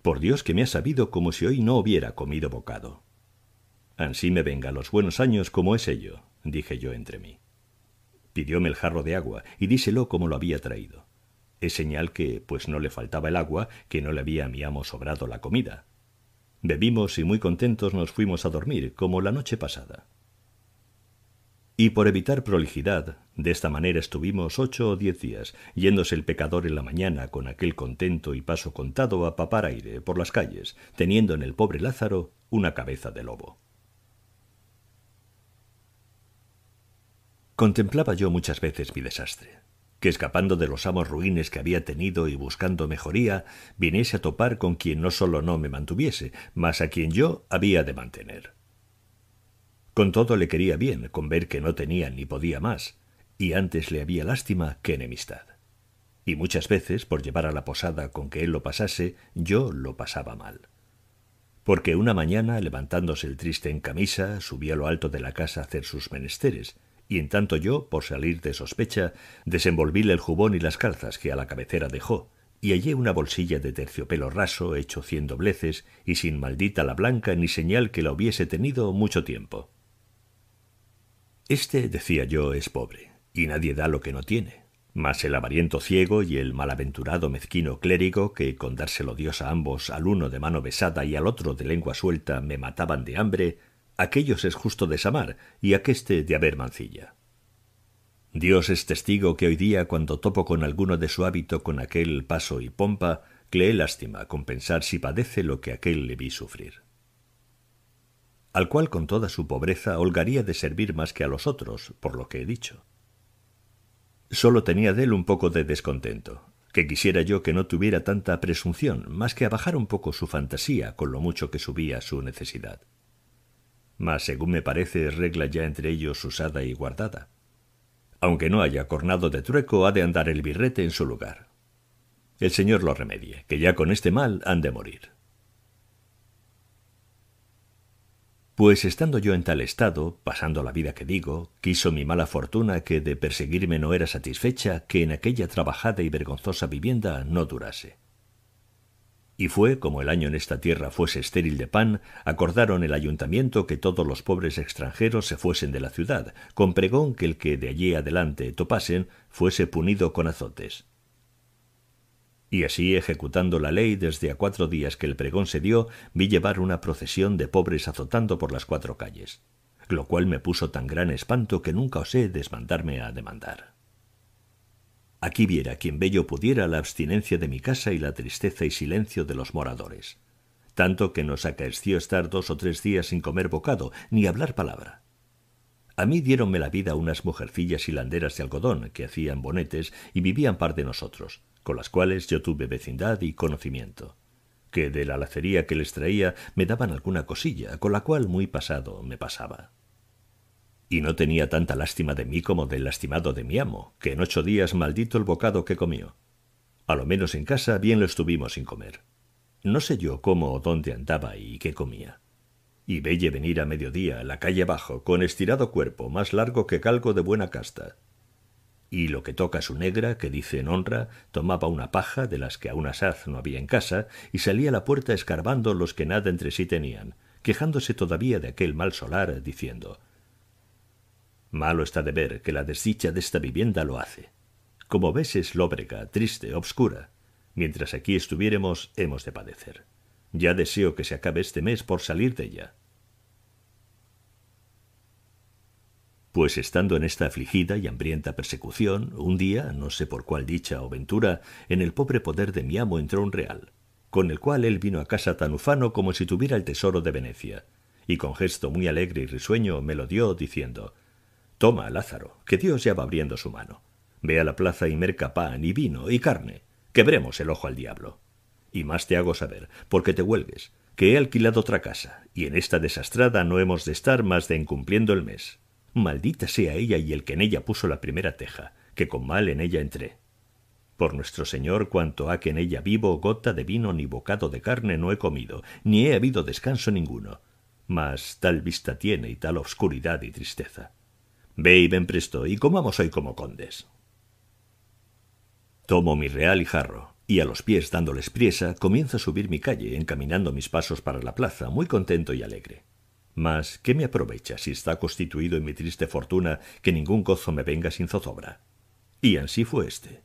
Por Dios que me ha sabido como si hoy no hubiera comido bocado. Ansí me venga los buenos años como es ello, dije yo entre mí. Pidióme el jarro de agua y díselo como lo había traído. Es señal que, pues no le faltaba el agua, que no le había a mi amo sobrado la comida. Bebimos y muy contentos nos fuimos a dormir, como la noche pasada. Y por evitar prolijidad, de esta manera estuvimos ocho o diez días, yéndose el pecador en la mañana con aquel contento y paso contado a papar aire por las calles, teniendo en el pobre Lázaro una cabeza de lobo. Contemplaba yo muchas veces mi desastre, que escapando de los amos ruines que había tenido y buscando mejoría, viniese a topar con quien no sólo no me mantuviese, mas a quien yo había de mantener. Con todo le quería bien, con ver que no tenía ni podía más, y antes le había lástima que enemistad. Y muchas veces, por llevar a la posada con que él lo pasase, yo lo pasaba mal porque una mañana, levantándose el triste en camisa, subió a lo alto de la casa a hacer sus menesteres, y en tanto yo, por salir de sospecha, desenvolvíle el jubón y las calzas que a la cabecera dejó, y hallé una bolsilla de terciopelo raso hecho cien dobleces y sin maldita la blanca ni señal que la hubiese tenido mucho tiempo. Este, decía yo, es pobre, y nadie da lo que no tiene. Mas el avariento ciego y el malaventurado mezquino clérigo, que con dárselo Dios a ambos, al uno de mano besada y al otro de lengua suelta, me mataban de hambre, aquellos es justo desamar y aqueste de haber mancilla. Dios es testigo que hoy día cuando topo con alguno de su hábito con aquel paso y pompa, he lástima con pensar si padece lo que aquel le vi sufrir. Al cual con toda su pobreza holgaría de servir más que a los otros, por lo que he dicho. Solo tenía de él un poco de descontento, que quisiera yo que no tuviera tanta presunción, más que bajar un poco su fantasía con lo mucho que subía su necesidad mas según me parece es regla ya entre ellos usada y guardada. Aunque no haya cornado de trueco, ha de andar el birrete en su lugar. El Señor lo remedie, que ya con este mal han de morir. Pues estando yo en tal estado, pasando la vida que digo, quiso mi mala fortuna que de perseguirme no era satisfecha que en aquella trabajada y vergonzosa vivienda no durase y fue, como el año en esta tierra fuese estéril de pan, acordaron el ayuntamiento que todos los pobres extranjeros se fuesen de la ciudad, con pregón que el que de allí adelante topasen fuese punido con azotes. Y así, ejecutando la ley desde a cuatro días que el pregón se dio, vi llevar una procesión de pobres azotando por las cuatro calles, lo cual me puso tan gran espanto que nunca osé desmandarme a demandar. Aquí viera quien bello pudiera la abstinencia de mi casa y la tristeza y silencio de los moradores, tanto que nos acaeció estar dos o tres días sin comer bocado ni hablar palabra. A mí diéronme la vida unas mujercillas hilanderas de algodón que hacían bonetes y vivían par de nosotros, con las cuales yo tuve vecindad y conocimiento, que de la lacería que les traía me daban alguna cosilla, con la cual muy pasado me pasaba y no tenía tanta lástima de mí como del lastimado de mi amo, que en ocho días maldito el bocado que comió. A lo menos en casa bien lo estuvimos sin comer. No sé yo cómo o dónde andaba y qué comía. Y velle venir a mediodía a la calle abajo con estirado cuerpo más largo que calco de buena casta. Y lo que toca su negra, que dice en honra, tomaba una paja de las que a un asaz no había en casa y salía a la puerta escarbando los que nada entre sí tenían, quejándose todavía de aquel mal solar, diciendo Malo está de ver que la desdicha de esta vivienda lo hace. Como ves es lóbrega, triste, obscura. Mientras aquí estuviéremos, hemos de padecer. Ya deseo que se acabe este mes por salir de ella. Pues estando en esta afligida y hambrienta persecución, un día, no sé por cuál dicha o ventura, en el pobre poder de mi amo entró un real, con el cual él vino a casa tan ufano como si tuviera el tesoro de Venecia, y con gesto muy alegre y risueño me lo dio, diciendo Toma, Lázaro, que Dios ya va abriendo su mano. Ve a la plaza y merca pan y vino y carne. Quebremos el ojo al diablo. Y más te hago saber, porque te huelgues, que he alquilado otra casa, y en esta desastrada no hemos de estar más de incumpliendo el mes. Maldita sea ella y el que en ella puso la primera teja, que con mal en ella entré. Por nuestro Señor, cuanto ha que en ella vivo, gota de vino ni bocado de carne no he comido, ni he habido descanso ninguno. Mas tal vista tiene y tal obscuridad y tristeza. Ve y ven presto, y comamos hoy como condes. Tomo mi real y jarro, y a los pies dándoles priesa, comienzo a subir mi calle, encaminando mis pasos para la plaza, muy contento y alegre. Mas, ¿qué me aprovecha si está constituido en mi triste fortuna que ningún gozo me venga sin zozobra? Y ansí fue este.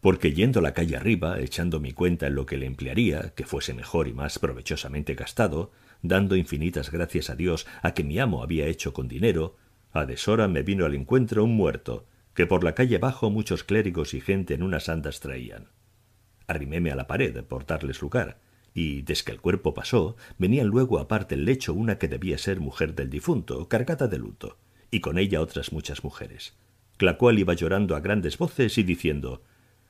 Porque yendo la calle arriba, echando mi cuenta en lo que le emplearía, que fuese mejor y más provechosamente gastado, dando infinitas gracias a Dios a que mi amo había hecho con dinero, a deshora me vino al encuentro un muerto, que por la calle bajo muchos clérigos y gente en unas andas traían. Arriméme a la pared por darles lugar, y desde que el cuerpo pasó, venían luego aparte el lecho una que debía ser mujer del difunto, cargada de luto, y con ella otras muchas mujeres, la cual iba llorando a grandes voces y diciendo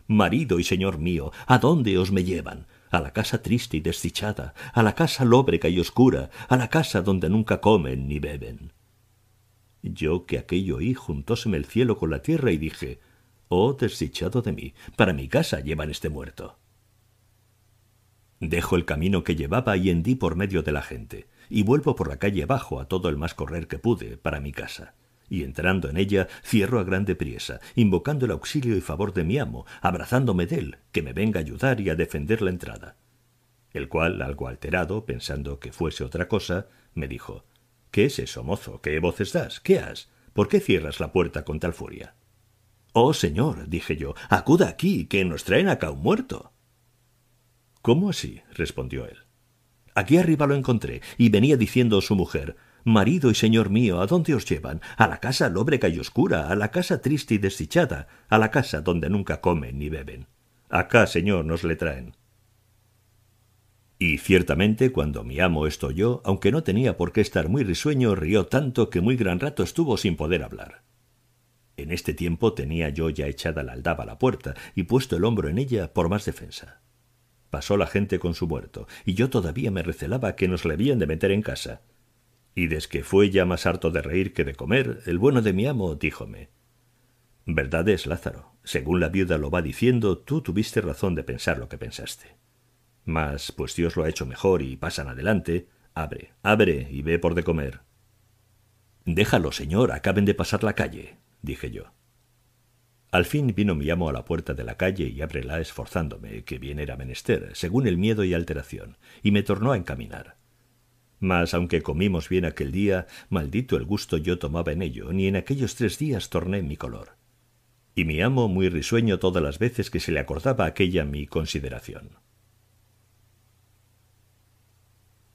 Marido y señor mío, ¿a dónde os me llevan? A la casa triste y desdichada, a la casa lóbrega y oscura, a la casa donde nunca comen ni beben. Yo que aquello oí juntóseme el cielo con la tierra y dije, Oh desdichado de mí, para mi casa llevan este muerto. Dejo el camino que llevaba y hendí por medio de la gente, y vuelvo por la calle abajo a todo el más correr que pude para mi casa y entrando en ella cierro a grande priesa, invocando el auxilio y favor de mi amo, abrazándome de él, que me venga a ayudar y a defender la entrada. El cual, algo alterado, pensando que fuese otra cosa, me dijo ¿Qué es eso, mozo? ¿Qué voces das? ¿Qué has? ¿Por qué cierras la puerta con tal furia? Oh, señor, dije yo, acuda aquí, que nos traen acá un muerto. ¿Cómo así? respondió él. Aquí arriba lo encontré, y venía diciendo su mujer Marido y señor mío, ¿a dónde os llevan? A la casa lóbrega y oscura, a la casa triste y desdichada, a la casa donde nunca comen ni beben. Acá, señor, nos le traen. Y ciertamente cuando mi amo esto oyó, aunque no tenía por qué estar muy risueño, rió tanto que muy gran rato estuvo sin poder hablar. En este tiempo tenía yo ya echada la aldaba a la puerta y puesto el hombro en ella por más defensa. Pasó la gente con su muerto, y yo todavía me recelaba que nos le habían de meter en casa. Y desque fue ya más harto de reír que de comer, el bueno de mi amo díjome Verdad es, Lázaro, según la viuda lo va diciendo, tú tuviste razón de pensar lo que pensaste. Mas, pues Dios lo ha hecho mejor y pasan adelante, abre, abre y ve por de comer. Déjalo, señor, acaben de pasar la calle, dije yo. Al fin vino mi amo a la puerta de la calle y ábrela esforzándome, que bien era menester, según el miedo y alteración, y me tornó a encaminar. Mas aunque comimos bien aquel día, maldito el gusto yo tomaba en ello, ni en aquellos tres días torné mi color. Y mi amo muy risueño todas las veces que se le acordaba aquella mi consideración.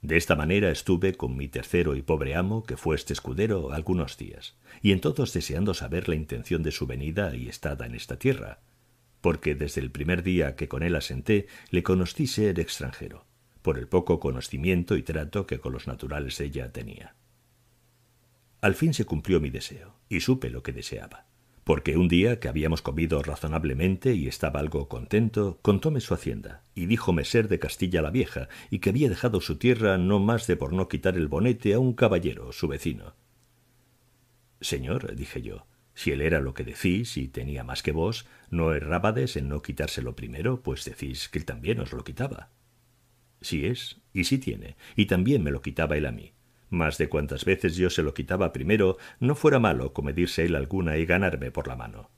De esta manera estuve con mi tercero y pobre amo, que fue este escudero, algunos días, y en todos deseando saber la intención de su venida y estada en esta tierra, porque desde el primer día que con él asenté le conocí ser extranjero, por el poco conocimiento y trato que con los naturales ella tenía. Al fin se cumplió mi deseo, y supe lo que deseaba porque un día que habíamos comido razonablemente y estaba algo contento, contóme su hacienda, y díjome ser de Castilla la Vieja, y que había dejado su tierra no más de por no quitar el bonete a un caballero, su vecino. Señor, dije yo, si él era lo que decís y tenía más que vos, no errábades en no quitárselo primero, pues decís que él también os lo quitaba. Si es, y si tiene, y también me lo quitaba él a mí mas de cuantas veces yo se lo quitaba primero, no fuera malo comedirse él alguna y ganarme por la mano.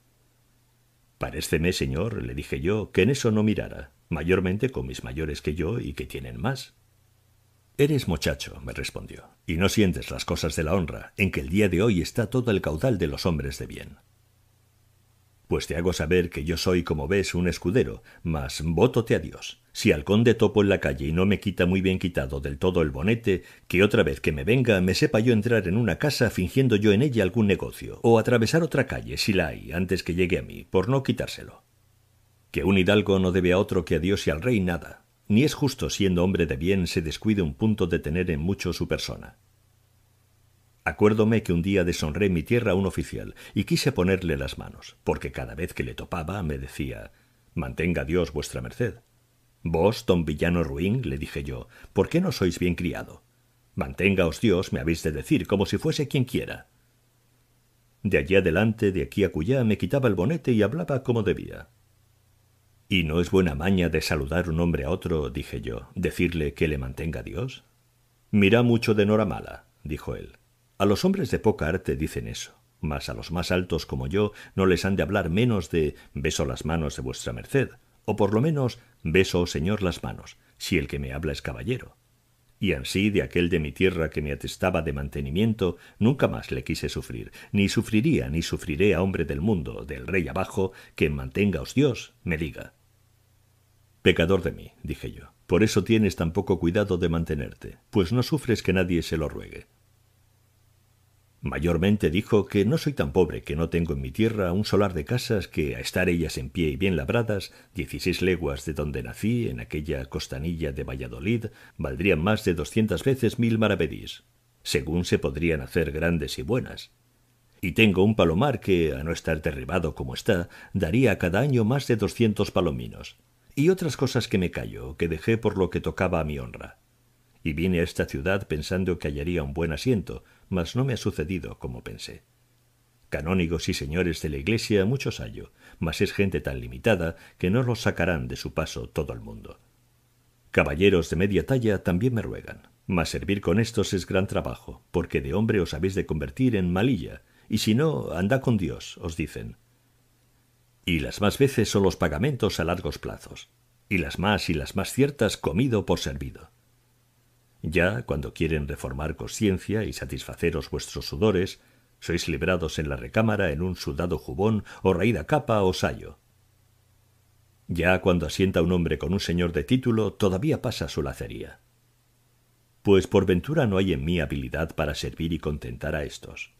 Paréceme, señor, le dije yo, que en eso no mirara, mayormente con mis mayores que yo y que tienen más. Eres muchacho, me respondió, y no sientes las cosas de la honra, en que el día de hoy está todo el caudal de los hombres de bien. Pues te hago saber que yo soy, como ves, un escudero, mas vótote a Dios, si al conde topo en la calle y no me quita muy bien quitado del todo el bonete, que otra vez que me venga me sepa yo entrar en una casa fingiendo yo en ella algún negocio, o atravesar otra calle, si la hay, antes que llegue a mí, por no quitárselo. Que un hidalgo no debe a otro que a Dios y al rey nada, ni es justo siendo hombre de bien se descuide un punto de tener en mucho su persona. Acuérdome que un día deshonré mi tierra a un oficial y quise ponerle las manos, porque cada vez que le topaba me decía Mantenga Dios vuestra merced. Vos, don villano ruin, le dije yo, ¿por qué no sois bien criado? Manténgaos Dios, me habéis de decir, como si fuese quien quiera. De allí adelante, de aquí a cuyá, me quitaba el bonete y hablaba como debía. ¿Y no es buena maña de saludar un hombre a otro, dije yo, decirle que le mantenga Dios? Mira mucho de Nora Mala, dijo él. A los hombres de poca arte dicen eso, mas a los más altos como yo no les han de hablar menos de beso las manos de vuestra merced, o por lo menos beso, señor, las manos, si el que me habla es caballero. Y ansí de aquel de mi tierra que me atestaba de mantenimiento, nunca más le quise sufrir, ni sufriría ni sufriré a hombre del mundo, del rey abajo, que mantengaos Dios, me diga. Pecador de mí, dije yo, por eso tienes tan poco cuidado de mantenerte, pues no sufres que nadie se lo ruegue. Mayormente dijo que no soy tan pobre que no tengo en mi tierra un solar de casas que, a estar ellas en pie y bien labradas, dieciséis leguas de donde nací, en aquella costanilla de Valladolid, valdrían más de doscientas veces mil maravedís, según se podrían hacer grandes y buenas. Y tengo un palomar que, a no estar derribado como está, daría cada año más de doscientos palominos. Y otras cosas que me callo, que dejé por lo que tocaba a mi honra y vine a esta ciudad pensando que hallaría un buen asiento, mas no me ha sucedido como pensé. Canónigos y señores de la Iglesia muchos hallo, mas es gente tan limitada que no los sacarán de su paso todo el mundo. Caballeros de media talla también me ruegan, mas servir con estos es gran trabajo, porque de hombre os habéis de convertir en malilla, y si no, anda con Dios, os dicen. Y las más veces son los pagamentos a largos plazos, y las más y las más ciertas comido por servido. Ya, cuando quieren reformar conciencia y satisfaceros vuestros sudores, sois librados en la recámara en un sudado jubón o raída capa o sayo. Ya cuando asienta un hombre con un señor de título, todavía pasa su lacería. Pues por ventura no hay en mí habilidad para servir y contentar a éstos.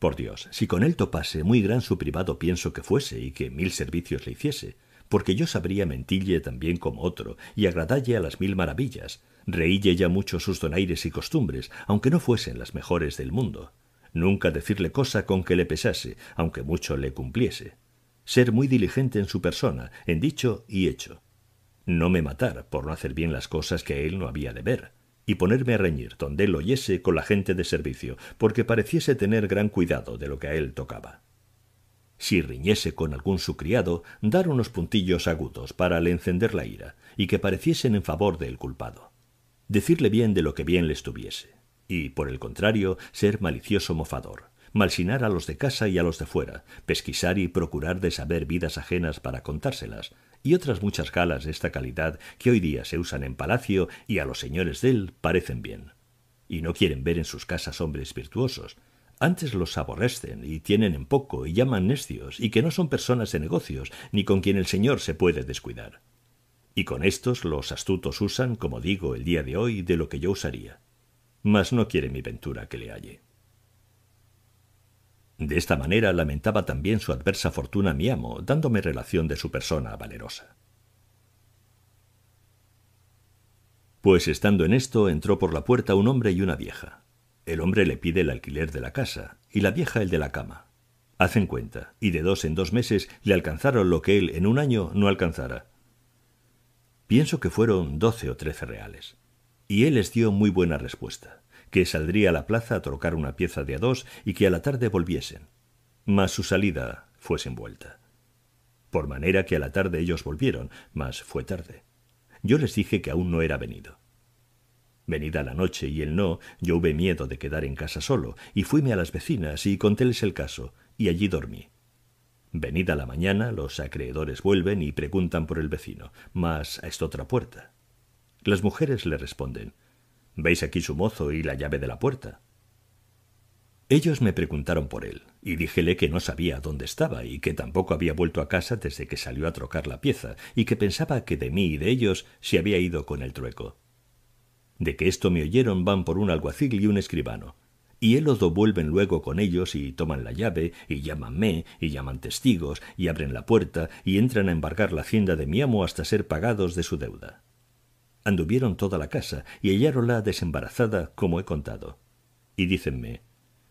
Por Dios, si con él topase, muy gran su privado pienso que fuese y que mil servicios le hiciese, porque yo sabría mentille también como otro y agradalle a las mil maravillas, reílle ya mucho sus donaires y costumbres, aunque no fuesen las mejores del mundo. Nunca decirle cosa con que le pesase, aunque mucho le cumpliese. Ser muy diligente en su persona, en dicho y hecho. No me matar por no hacer bien las cosas que él no había de ver. Y ponerme a reñir donde él oyese con la gente de servicio, porque pareciese tener gran cuidado de lo que a él tocaba. Si riñese con algún su criado, dar unos puntillos agudos para le encender la ira, y que pareciesen en favor del culpado decirle bien de lo que bien le estuviese, y, por el contrario, ser malicioso mofador, malsinar a los de casa y a los de fuera, pesquisar y procurar de saber vidas ajenas para contárselas, y otras muchas galas de esta calidad que hoy día se usan en palacio y a los señores del parecen bien. Y no quieren ver en sus casas hombres virtuosos, antes los aborrecen y tienen en poco y llaman necios y que no son personas de negocios ni con quien el señor se puede descuidar y con estos los astutos usan, como digo, el día de hoy de lo que yo usaría. Mas no quiere mi ventura que le halle. De esta manera lamentaba también su adversa fortuna mi amo, dándome relación de su persona valerosa. Pues estando en esto, entró por la puerta un hombre y una vieja. El hombre le pide el alquiler de la casa, y la vieja el de la cama. Hacen cuenta, y de dos en dos meses le alcanzaron lo que él en un año no alcanzara, Pienso que fueron doce o trece reales. Y él les dio muy buena respuesta, que saldría a la plaza a trocar una pieza de a dos y que a la tarde volviesen. Mas su salida fue envuelta. vuelta. Por manera que a la tarde ellos volvieron, mas fue tarde. Yo les dije que aún no era venido. Venida la noche y él no, yo hube miedo de quedar en casa solo, y fuime a las vecinas y contéles el caso, y allí dormí. Venida la mañana, los acreedores vuelven y preguntan por el vecino, mas a esta otra puerta. Las mujeres le responden, ¿Veis aquí su mozo y la llave de la puerta? Ellos me preguntaron por él, y díjele que no sabía dónde estaba y que tampoco había vuelto a casa desde que salió a trocar la pieza, y que pensaba que de mí y de ellos se había ido con el trueco. De que esto me oyeron van por un alguacil y un escribano, y Élodo vuelven luego con ellos y toman la llave, y llámanme, y llaman testigos, y abren la puerta, y entran a embargar la hacienda de mi amo hasta ser pagados de su deuda. Anduvieron toda la casa, y halláronla desembarazada, como he contado. Y dícenme,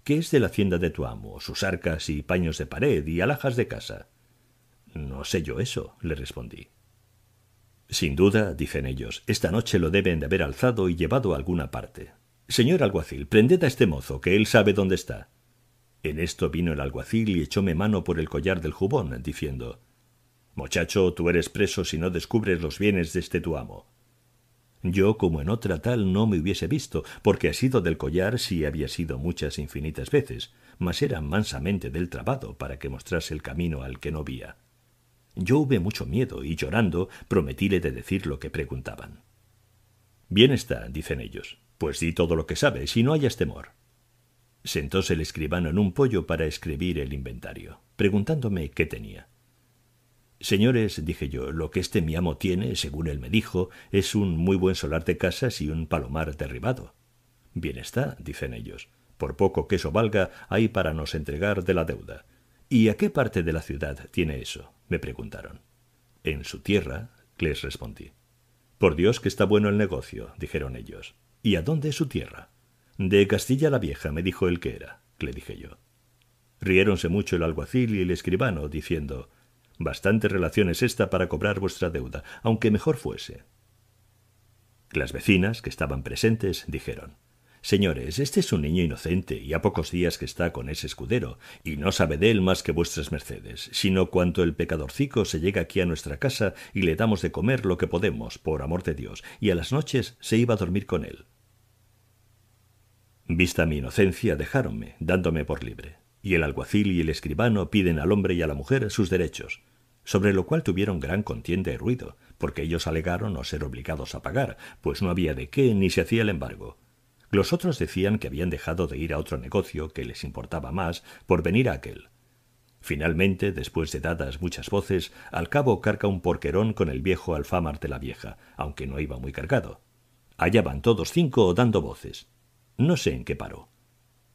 ¿qué es de la hacienda de tu amo, sus arcas y paños de pared y alhajas de casa? No sé yo eso, le respondí. Sin duda, dicen ellos, esta noche lo deben de haber alzado y llevado a alguna parte. Señor alguacil, prended a este mozo, que él sabe dónde está. En esto vino el alguacil y echóme mano por el collar del jubón, diciendo —Mochacho, tú eres preso si no descubres los bienes de este tu amo. Yo, como en otra tal, no me hubiese visto, porque ha sido del collar sí había sido muchas infinitas veces, mas era mansamente del trabado para que mostrase el camino al que no vía. Yo hube mucho miedo y llorando prometíle de decir lo que preguntaban. Bien está, dicen ellos. Pues di todo lo que sabes y no hayas temor. Sentóse el escribano en un pollo para escribir el inventario, preguntándome qué tenía. Señores, dije yo, lo que este mi amo tiene, según él me dijo, es un muy buen solar de casas y un palomar derribado. Bien está, dicen ellos. Por poco que eso valga, hay para nos entregar de la deuda. ¿Y a qué parte de la ciudad tiene eso? me preguntaron. En su tierra, les respondí. Por Dios que está bueno el negocio, dijeron ellos. ¿Y a dónde es su tierra? De Castilla la Vieja, me dijo el que era, le dije yo. Riéronse mucho el alguacil y el escribano, diciendo Bastante relación es esta para cobrar vuestra deuda, aunque mejor fuese. Las vecinas, que estaban presentes, dijeron Señores, este es un niño inocente, y ha pocos días que está con ese escudero, y no sabe de él más que vuestras mercedes, sino cuanto el pecadorcico se llega aquí a nuestra casa y le damos de comer lo que podemos, por amor de Dios, y a las noches se iba a dormir con él. Vista mi inocencia, dejáronme, dándome por libre, y el alguacil y el escribano piden al hombre y a la mujer sus derechos, sobre lo cual tuvieron gran contienda y ruido, porque ellos alegaron no ser obligados a pagar, pues no había de qué ni se hacía el embargo los otros decían que habían dejado de ir a otro negocio que les importaba más por venir a aquel. Finalmente, después de dadas muchas voces, al cabo carga un porquerón con el viejo alfámar de la vieja, aunque no iba muy cargado. Allá van todos cinco dando voces. No sé en qué paró.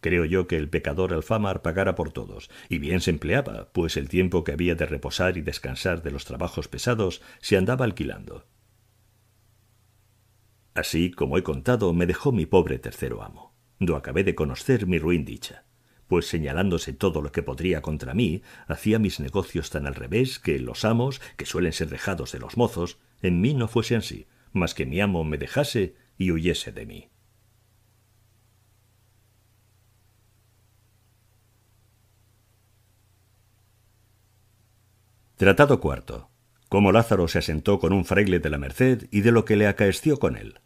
Creo yo que el pecador alfámar pagara por todos, y bien se empleaba, pues el tiempo que había de reposar y descansar de los trabajos pesados se andaba alquilando. Así como he contado, me dejó mi pobre tercero amo. No acabé de conocer mi ruin dicha, pues señalándose todo lo que podría contra mí, hacía mis negocios tan al revés que los amos, que suelen ser dejados de los mozos, en mí no fuese así, mas que mi amo me dejase y huyese de mí. Tratado cuarto cómo Lázaro se asentó con un fraile de la Merced y de lo que le acaeció con él.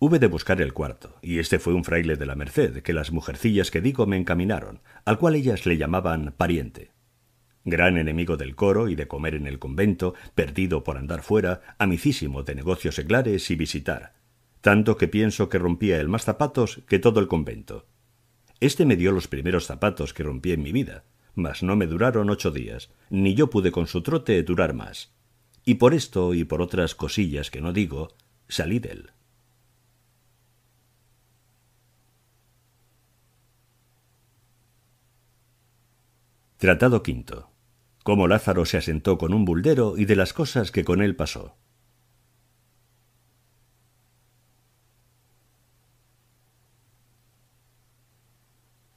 Hube de buscar el cuarto, y este fue un fraile de la Merced, que las mujercillas que digo me encaminaron, al cual ellas le llamaban pariente. Gran enemigo del coro y de comer en el convento, perdido por andar fuera, amicísimo de negocios seglares y visitar, tanto que pienso que rompía el más zapatos que todo el convento. Este me dio los primeros zapatos que rompí en mi vida, mas no me duraron ocho días, ni yo pude con su trote durar más. Y por esto y por otras cosillas que no digo, salí de él. Tratado quinto. Cómo Lázaro se asentó con un buldero y de las cosas que con él pasó.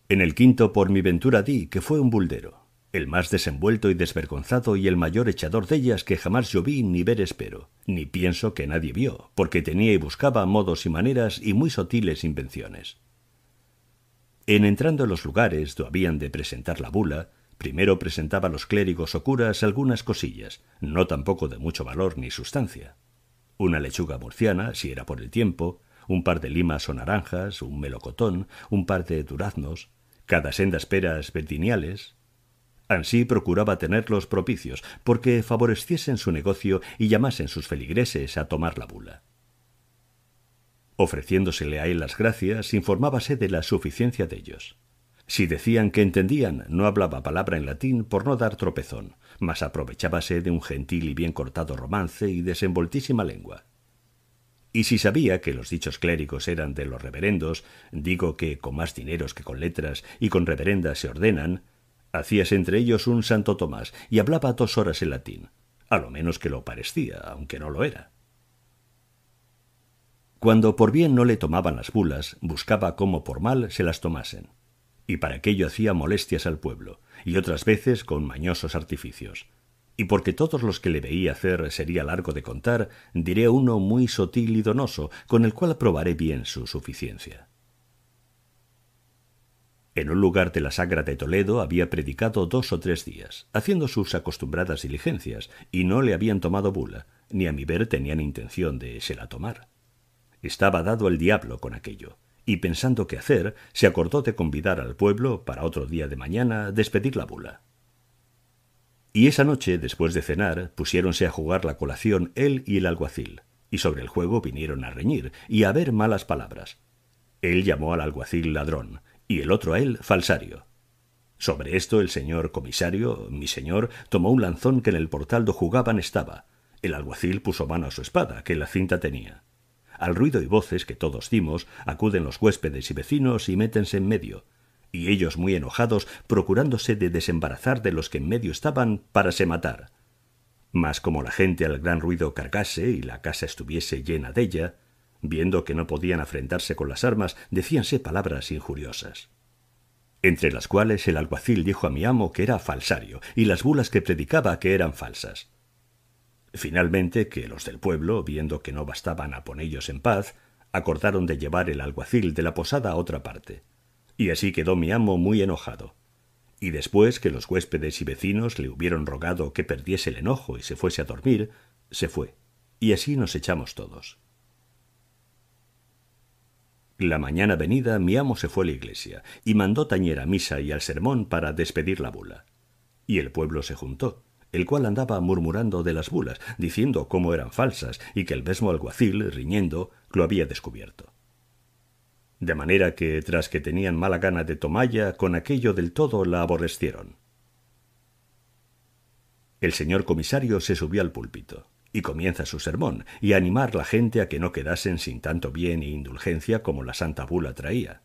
En el quinto por mi ventura di que fue un buldero, el más desenvuelto y desvergonzado y el mayor echador de ellas que jamás yo vi ni ver espero, ni pienso que nadie vio, porque tenía y buscaba modos y maneras y muy sutiles invenciones. En entrando en los lugares do habían de presentar la bula, primero presentaba a los clérigos o curas algunas cosillas, no tampoco de mucho valor ni sustancia. Una lechuga murciana, si era por el tiempo, un par de limas o naranjas, un melocotón, un par de duraznos, cada sendas peras verdiniales. Ansí procuraba tenerlos propicios, porque favoreciesen su negocio y llamasen sus feligreses a tomar la bula. Ofreciéndosele a él las gracias, informábase de la suficiencia de ellos. Si decían que entendían, no hablaba palabra en latín por no dar tropezón, mas aprovechábase de un gentil y bien cortado romance y desenvoltísima lengua. Y si sabía que los dichos clérigos eran de los reverendos, digo que con más dineros que con letras y con reverendas se ordenan, hacías entre ellos un Santo Tomás y hablaba dos horas en latín, a lo menos que lo parecía, aunque no lo era. Cuando por bien no le tomaban las bulas, buscaba cómo por mal se las tomasen, y para aquello hacía molestias al pueblo, y otras veces con mañosos artificios y porque todos los que le veía hacer sería largo de contar, diré uno muy sotil y donoso, con el cual probaré bien su suficiencia. En un lugar de la Sagra de Toledo había predicado dos o tres días, haciendo sus acostumbradas diligencias, y no le habían tomado bula, ni a mi ver tenían intención de se la tomar. Estaba dado el diablo con aquello, y pensando qué hacer, se acordó de convidar al pueblo para otro día de mañana despedir la bula. Y esa noche, después de cenar, pusiéronse a jugar la colación él y el alguacil, y sobre el juego vinieron a reñir y a ver malas palabras. Él llamó al alguacil ladrón, y el otro a él falsario. Sobre esto el señor comisario, mi señor, tomó un lanzón que en el portal do jugaban estaba. El alguacil puso mano a su espada, que la cinta tenía. Al ruido y voces que todos dimos, acuden los huéspedes y vecinos y métense en medio, y ellos muy enojados, procurándose de desembarazar de los que en medio estaban para se matar. Mas como la gente al gran ruido cargase y la casa estuviese llena de ella, viendo que no podían afrentarse con las armas, decíanse palabras injuriosas. Entre las cuales el alguacil dijo a mi amo que era falsario, y las bulas que predicaba que eran falsas. Finalmente, que los del pueblo, viendo que no bastaban a ponellos en paz, acordaron de llevar el alguacil de la posada a otra parte y así quedó mi amo muy enojado. Y después que los huéspedes y vecinos le hubieron rogado que perdiese el enojo y se fuese a dormir, se fue. Y así nos echamos todos. La mañana venida mi amo se fue a la iglesia y mandó tañer a misa y al sermón para despedir la bula. Y el pueblo se juntó, el cual andaba murmurando de las bulas, diciendo cómo eran falsas y que el mismo alguacil, riñendo, lo había descubierto de manera que tras que tenían mala gana de Tomalla, con aquello del todo la aborrecieron. El señor comisario se subió al púlpito y comienza su sermón y animar la gente a que no quedasen sin tanto bien e indulgencia como la santa bula traía.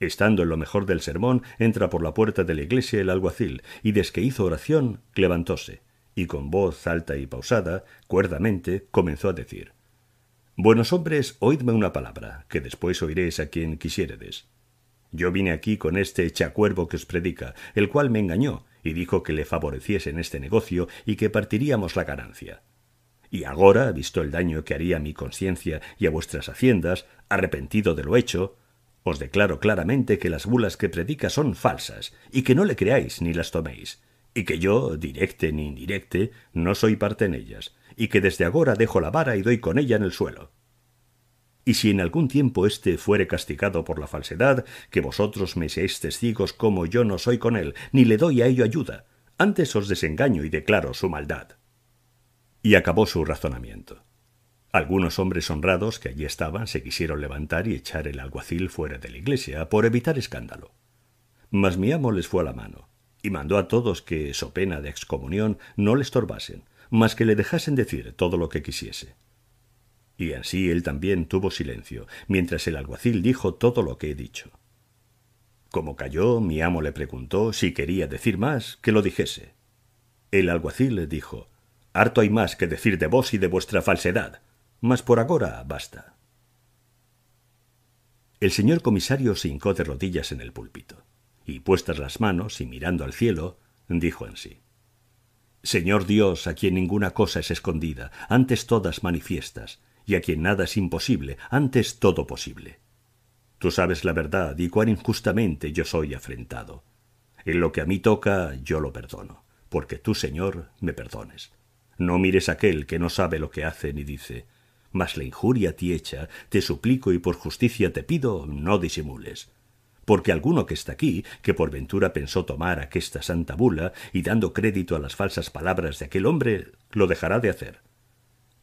Estando en lo mejor del sermón, entra por la puerta de la iglesia el alguacil y desque hizo oración, levantóse y con voz alta y pausada, cuerdamente, comenzó a decir Buenos hombres, oídme una palabra, que después oiréis a quien quisiéredes. Yo vine aquí con este chacuervo que os predica, el cual me engañó, y dijo que le favoreciesen este negocio y que partiríamos la ganancia. Y agora, visto el daño que haría a mi conciencia y a vuestras haciendas, arrepentido de lo hecho, os declaro claramente que las bulas que predica son falsas, y que no le creáis ni las toméis, y que yo, directe ni indirecte, no soy parte en ellas, y que desde agora dejo la vara y doy con ella en el suelo. Y si en algún tiempo éste fuere castigado por la falsedad, que vosotros me seáis testigos como yo no soy con él, ni le doy a ello ayuda, antes os desengaño y declaro su maldad. Y acabó su razonamiento. Algunos hombres honrados que allí estaban se quisieron levantar y echar el alguacil fuera de la iglesia, por evitar escándalo. Mas mi amo les fue a la mano, y mandó a todos que, so pena de excomunión, no le estorbasen, mas que le dejasen decir todo lo que quisiese. Y así él también tuvo silencio, mientras el alguacil dijo todo lo que he dicho. Como calló, mi amo le preguntó si quería decir más, que lo dijese. El alguacil le dijo Harto hay más que decir de vos y de vuestra falsedad, mas por agora basta. El señor comisario se hincó de rodillas en el púlpito, y puestas las manos y mirando al cielo, dijo en sí Señor Dios, a quien ninguna cosa es escondida, antes todas manifiestas, y a quien nada es imposible, antes todo posible. Tú sabes la verdad y cuán injustamente yo soy afrentado. En lo que a mí toca, yo lo perdono, porque tú, Señor, me perdones. No mires aquel que no sabe lo que hace ni dice, mas la injuria a ti hecha, te suplico y por justicia te pido, no disimules porque alguno que está aquí, que por ventura pensó tomar aquesta santa bula y dando crédito a las falsas palabras de aquel hombre, lo dejará de hacer.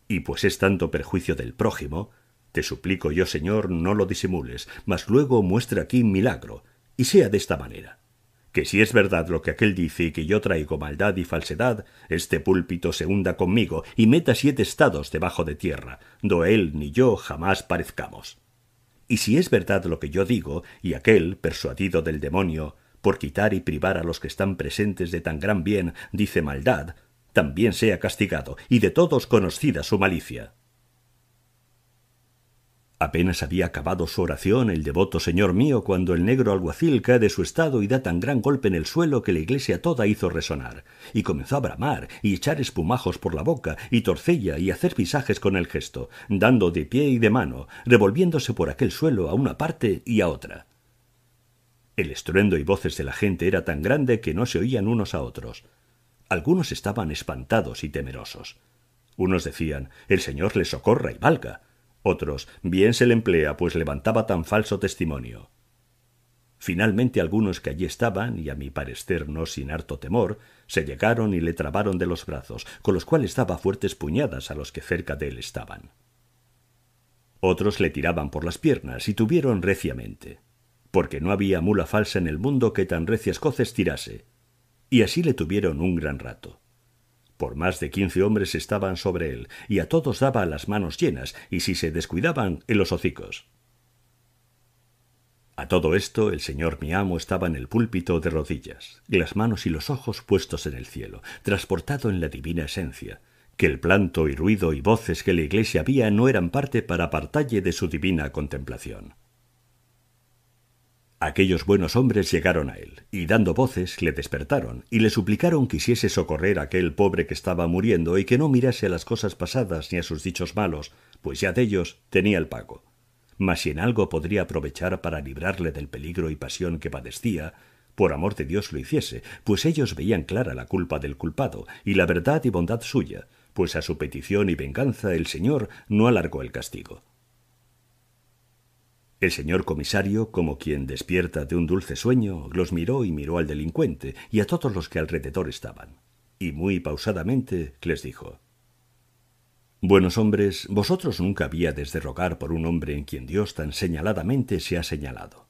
Y pues es tanto perjuicio del prójimo, te suplico yo, Señor, no lo disimules, mas luego muestre aquí milagro, y sea de esta manera que si es verdad lo que aquel dice y que yo traigo maldad y falsedad, este púlpito se hunda conmigo y meta siete estados debajo de tierra, do él ni yo jamás parezcamos. Y si es verdad lo que yo digo, y aquel, persuadido del demonio, por quitar y privar a los que están presentes de tan gran bien, dice maldad, también sea castigado, y de todos conocida su malicia. Apenas había acabado su oración el devoto señor mío cuando el negro alguacil cae de su estado y da tan gran golpe en el suelo que la iglesia toda hizo resonar, y comenzó a bramar y echar espumajos por la boca y torcella y hacer pisajes con el gesto, dando de pie y de mano, revolviéndose por aquel suelo a una parte y a otra. El estruendo y voces de la gente era tan grande que no se oían unos a otros. Algunos estaban espantados y temerosos. Unos decían El Señor le socorra y valga otros, bien se le emplea, pues levantaba tan falso testimonio. Finalmente algunos que allí estaban, y a mi parecer no sin harto temor, se llegaron y le trabaron de los brazos, con los cuales daba fuertes puñadas a los que cerca de él estaban. Otros le tiraban por las piernas y tuvieron reciamente, porque no había mula falsa en el mundo que tan recias coces tirase, y así le tuvieron un gran rato por más de quince hombres estaban sobre él, y a todos daba las manos llenas, y si se descuidaban, en los hocicos. A todo esto el señor mi amo estaba en el púlpito de rodillas, las manos y los ojos puestos en el cielo, transportado en la divina esencia, que el planto y ruido y voces que la iglesia había no eran parte para apartalle de su divina contemplación. Aquellos buenos hombres llegaron a él, y dando voces le despertaron, y le suplicaron que quisiese socorrer a aquel pobre que estaba muriendo y que no mirase a las cosas pasadas ni a sus dichos malos, pues ya de ellos tenía el pago. Mas si en algo podría aprovechar para librarle del peligro y pasión que padecía, por amor de Dios lo hiciese, pues ellos veían clara la culpa del culpado, y la verdad y bondad suya, pues a su petición y venganza el Señor no alargó el castigo. El señor comisario, como quien despierta de un dulce sueño, los miró y miró al delincuente y a todos los que alrededor estaban, y muy pausadamente les dijo Buenos hombres, vosotros nunca habíades de rogar por un hombre en quien Dios tan señaladamente se ha señalado.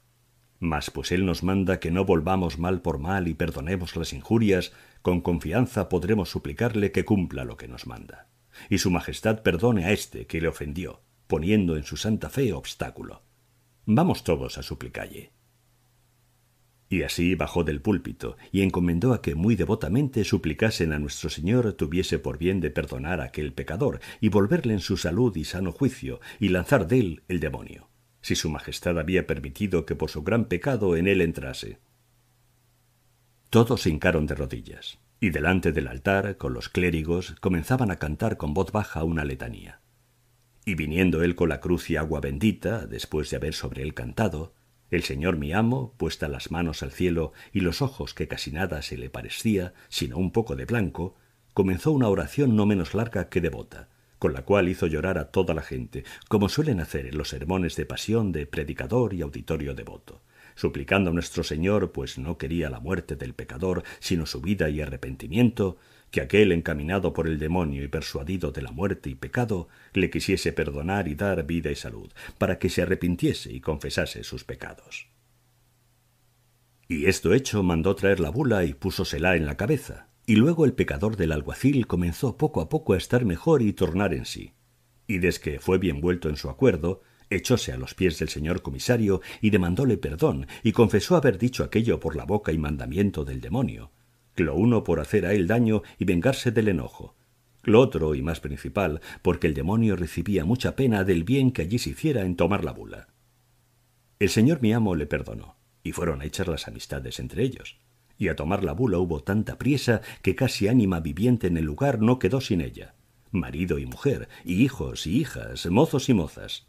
Mas pues Él nos manda que no volvamos mal por mal y perdonemos las injurias, con confianza podremos suplicarle que cumpla lo que nos manda. Y su Majestad perdone a éste que le ofendió, poniendo en su santa fe obstáculo Vamos todos a suplicalle. Y así bajó del púlpito y encomendó a que muy devotamente suplicasen a nuestro Señor tuviese por bien de perdonar a aquel pecador y volverle en su salud y sano juicio y lanzar de él el demonio, si su majestad había permitido que por su gran pecado en él entrase. Todos se hincaron de rodillas y delante del altar, con los clérigos, comenzaban a cantar con voz baja una letanía. Y viniendo él con la cruz y agua bendita, después de haber sobre él cantado, el señor mi amo, puesta las manos al cielo y los ojos que casi nada se le parecía, sino un poco de blanco, comenzó una oración no menos larga que devota, con la cual hizo llorar a toda la gente, como suelen hacer en los sermones de pasión de predicador y auditorio devoto, suplicando a nuestro Señor, pues no quería la muerte del pecador, sino su vida y arrepentimiento, que aquel encaminado por el demonio y persuadido de la muerte y pecado le quisiese perdonar y dar vida y salud, para que se arrepintiese y confesase sus pecados. Y esto hecho mandó traer la bula y púsosela en la cabeza, y luego el pecador del alguacil comenzó poco a poco a estar mejor y tornar en sí, y desque fue bien vuelto en su acuerdo, echóse a los pies del señor comisario y demandóle perdón, y confesó haber dicho aquello por la boca y mandamiento del demonio, lo uno por hacer a él daño y vengarse del enojo, lo otro y más principal, porque el demonio recibía mucha pena del bien que allí se hiciera en tomar la bula. El señor mi amo le perdonó, y fueron a echar las amistades entre ellos, y a tomar la bula hubo tanta priesa que casi ánima viviente en el lugar no quedó sin ella, marido y mujer, y hijos y hijas, mozos y mozas.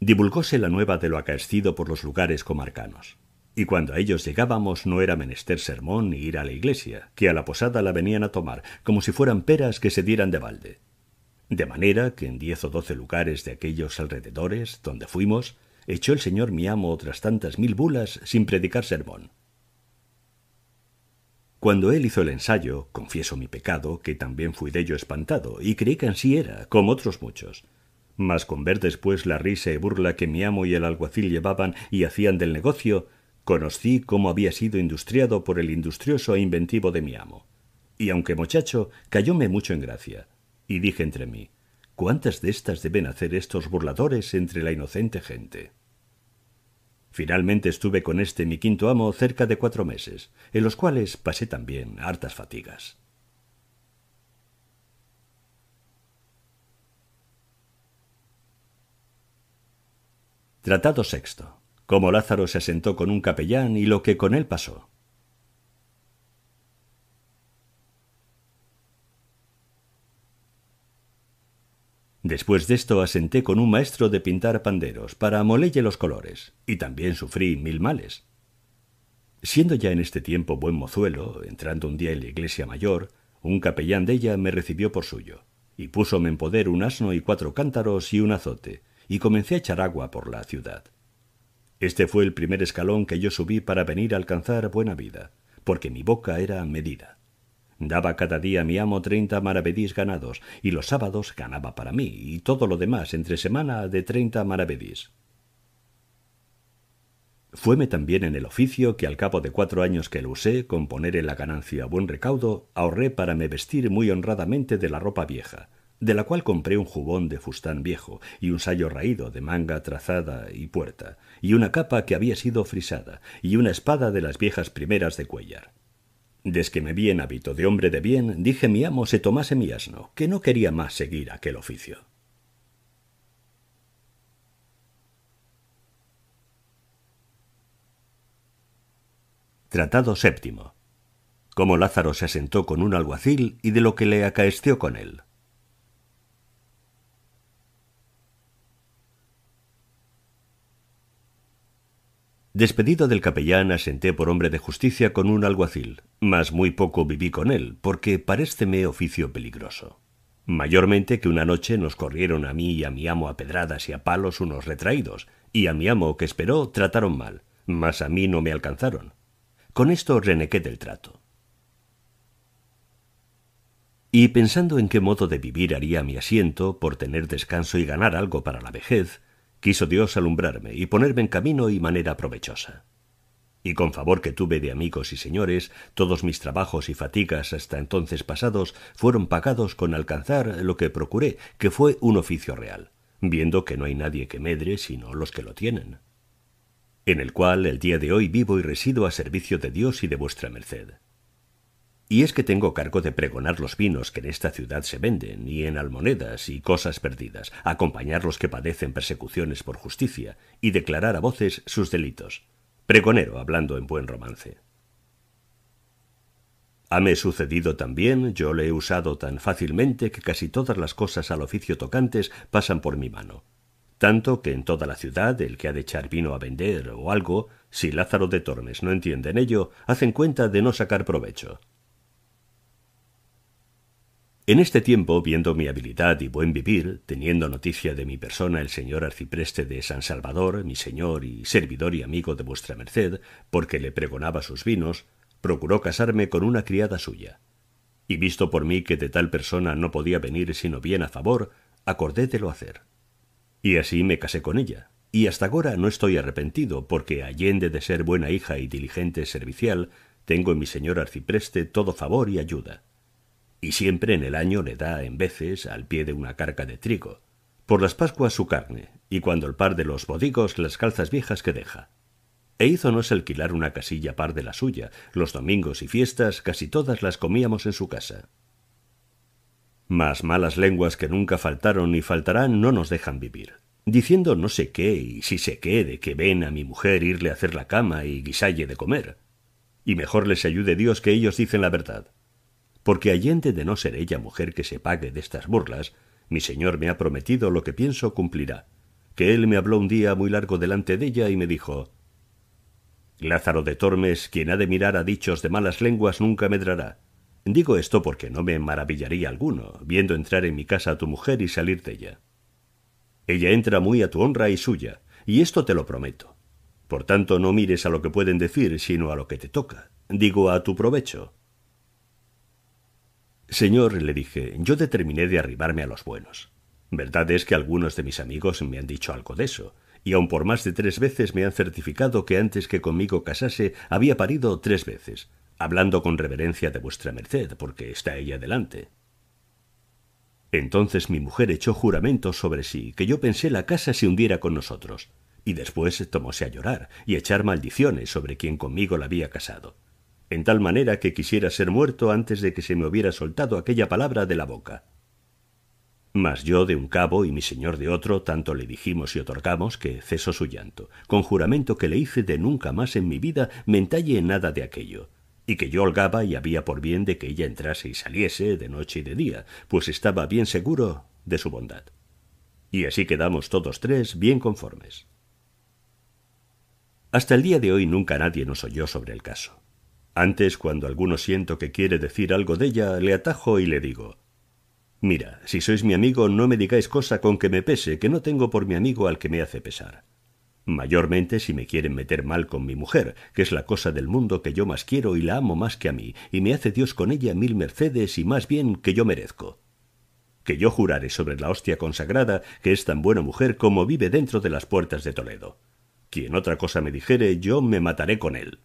Divulgóse la nueva de lo acaecido por los lugares comarcanos y cuando a ellos llegábamos no era menester sermón ni ir a la iglesia, que a la posada la venían a tomar, como si fueran peras que se dieran de balde. De manera que en diez o doce lugares de aquellos alrededores, donde fuimos, echó el señor mi amo otras tantas mil bulas sin predicar sermón. Cuando él hizo el ensayo, confieso mi pecado, que también fui dello espantado, y creí que así era, como otros muchos. Mas con ver después la risa y burla que mi amo y el alguacil llevaban y hacían del negocio, Conocí cómo había sido industriado por el industrioso e inventivo de mi amo. Y aunque muchacho, cayóme mucho en gracia. Y dije entre mí, ¿cuántas de estas deben hacer estos burladores entre la inocente gente? Finalmente estuve con este mi quinto amo cerca de cuatro meses, en los cuales pasé también hartas fatigas. Tratado sexto. ...como Lázaro se asentó con un capellán y lo que con él pasó. Después de esto asenté con un maestro de pintar panderos para molelle los colores, y también sufrí mil males. Siendo ya en este tiempo buen mozuelo, entrando un día en la iglesia mayor, un capellán de ella me recibió por suyo, y púsome en poder un asno y cuatro cántaros y un azote, y comencé a echar agua por la ciudad. Este fue el primer escalón que yo subí para venir a alcanzar buena vida, porque mi boca era medida. Daba cada día a mi amo treinta maravedís ganados, y los sábados ganaba para mí, y todo lo demás entre semana de treinta maravedís. Fueme también en el oficio que al cabo de cuatro años que lo usé, con poner en la ganancia buen recaudo, ahorré para me vestir muy honradamente de la ropa vieja, de la cual compré un jubón de fustán viejo y un sayo raído de manga trazada y puerta, y una capa que había sido frisada, y una espada de las viejas primeras de Cuellar. Desde que me vi en hábito de hombre de bien, dije mi amo se tomase mi asno, que no quería más seguir aquel oficio. Tratado séptimo. Cómo Lázaro se asentó con un alguacil y de lo que le acaeció con él. Despedido del capellán, asenté por hombre de justicia con un alguacil, mas muy poco viví con él, porque paréceme oficio peligroso. Mayormente que una noche nos corrieron a mí y a mi amo a pedradas y a palos unos retraídos, y a mi amo, que esperó, trataron mal, mas a mí no me alcanzaron. Con esto renequé del trato. Y pensando en qué modo de vivir haría mi asiento por tener descanso y ganar algo para la vejez, Quiso Dios alumbrarme y ponerme en camino y manera provechosa. Y con favor que tuve de amigos y señores, todos mis trabajos y fatigas hasta entonces pasados fueron pagados con alcanzar lo que procuré, que fue un oficio real, viendo que no hay nadie que medre sino los que lo tienen en el cual el día de hoy vivo y resido a servicio de Dios y de vuestra merced. Y es que tengo cargo de pregonar los vinos que en esta ciudad se venden, y en almonedas y cosas perdidas, acompañar los que padecen persecuciones por justicia, y declarar a voces sus delitos. Pregonero hablando en buen romance. Hame sucedido también, yo le he usado tan fácilmente que casi todas las cosas al oficio tocantes pasan por mi mano. Tanto que en toda la ciudad el que ha de echar vino a vender o algo, si Lázaro de Tormes no entiende en ello, hacen cuenta de no sacar provecho. En este tiempo, viendo mi habilidad y buen vivir, teniendo noticia de mi persona el señor arcipreste de San Salvador, mi señor y servidor y amigo de vuestra merced, porque le pregonaba sus vinos, procuró casarme con una criada suya. Y visto por mí que de tal persona no podía venir sino bien a favor, acordé de lo hacer. Y así me casé con ella, y hasta ahora no estoy arrepentido, porque allende de ser buena hija y diligente servicial, tengo en mi señor arcipreste todo favor y ayuda y siempre en el año le da en veces al pie de una carca de trigo. Por las Pascuas su carne, y cuando el par de los bodigos, las calzas viejas que deja. E hízonos alquilar una casilla par de la suya. Los domingos y fiestas casi todas las comíamos en su casa. Mas malas lenguas que nunca faltaron ni faltarán no nos dejan vivir. Diciendo no sé qué y si sé qué de que ven a mi mujer irle a hacer la cama y guisalle de comer. Y mejor les ayude Dios que ellos dicen la verdad porque allende de no ser ella mujer que se pague de estas burlas, mi señor me ha prometido lo que pienso cumplirá, que él me habló un día muy largo delante de ella y me dijo Lázaro de Tormes, quien ha de mirar a dichos de malas lenguas, nunca medrará. Digo esto porque no me maravillaría alguno, viendo entrar en mi casa a tu mujer y salir de ella. Ella entra muy a tu honra y suya, y esto te lo prometo. Por tanto, no mires a lo que pueden decir, sino a lo que te toca, digo a tu provecho, Señor, le dije, yo determiné de arribarme a los buenos. Verdad es que algunos de mis amigos me han dicho algo de eso, y aun por más de tres veces me han certificado que antes que conmigo casase había parido tres veces, hablando con reverencia de vuestra merced, porque está ella delante. Entonces mi mujer echó juramento sobre sí, que yo pensé la casa se hundiera con nosotros, y después tomóse a llorar y echar maldiciones sobre quien conmigo la había casado en tal manera que quisiera ser muerto antes de que se me hubiera soltado aquella palabra de la boca. Mas yo de un cabo y mi señor de otro tanto le dijimos y otorgamos que cesó su llanto, con juramento que le hice de nunca más en mi vida mentalle nada de aquello, y que yo holgaba y había por bien de que ella entrase y saliese de noche y de día, pues estaba bien seguro de su bondad. Y así quedamos todos tres bien conformes. Hasta el día de hoy nunca nadie nos oyó sobre el caso. Antes, cuando alguno siento que quiere decir algo de ella, le atajo y le digo Mira, si sois mi amigo, no me digáis cosa con que me pese, que no tengo por mi amigo al que me hace pesar. Mayormente si me quieren meter mal con mi mujer, que es la cosa del mundo que yo más quiero y la amo más que a mí, y me hace Dios con ella mil mercedes y más bien que yo merezco. Que yo jurare sobre la hostia consagrada que es tan buena mujer como vive dentro de las puertas de Toledo. Quien otra cosa me dijere, yo me mataré con él.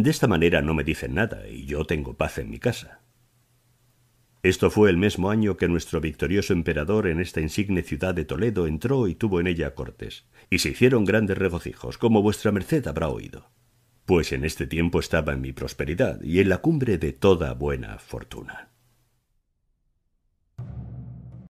De esta manera no me dicen nada y yo tengo paz en mi casa. Esto fue el mismo año que nuestro victorioso emperador en esta insigne ciudad de Toledo entró y tuvo en ella cortes, y se hicieron grandes regocijos, como vuestra merced habrá oído. Pues en este tiempo estaba en mi prosperidad y en la cumbre de toda buena fortuna.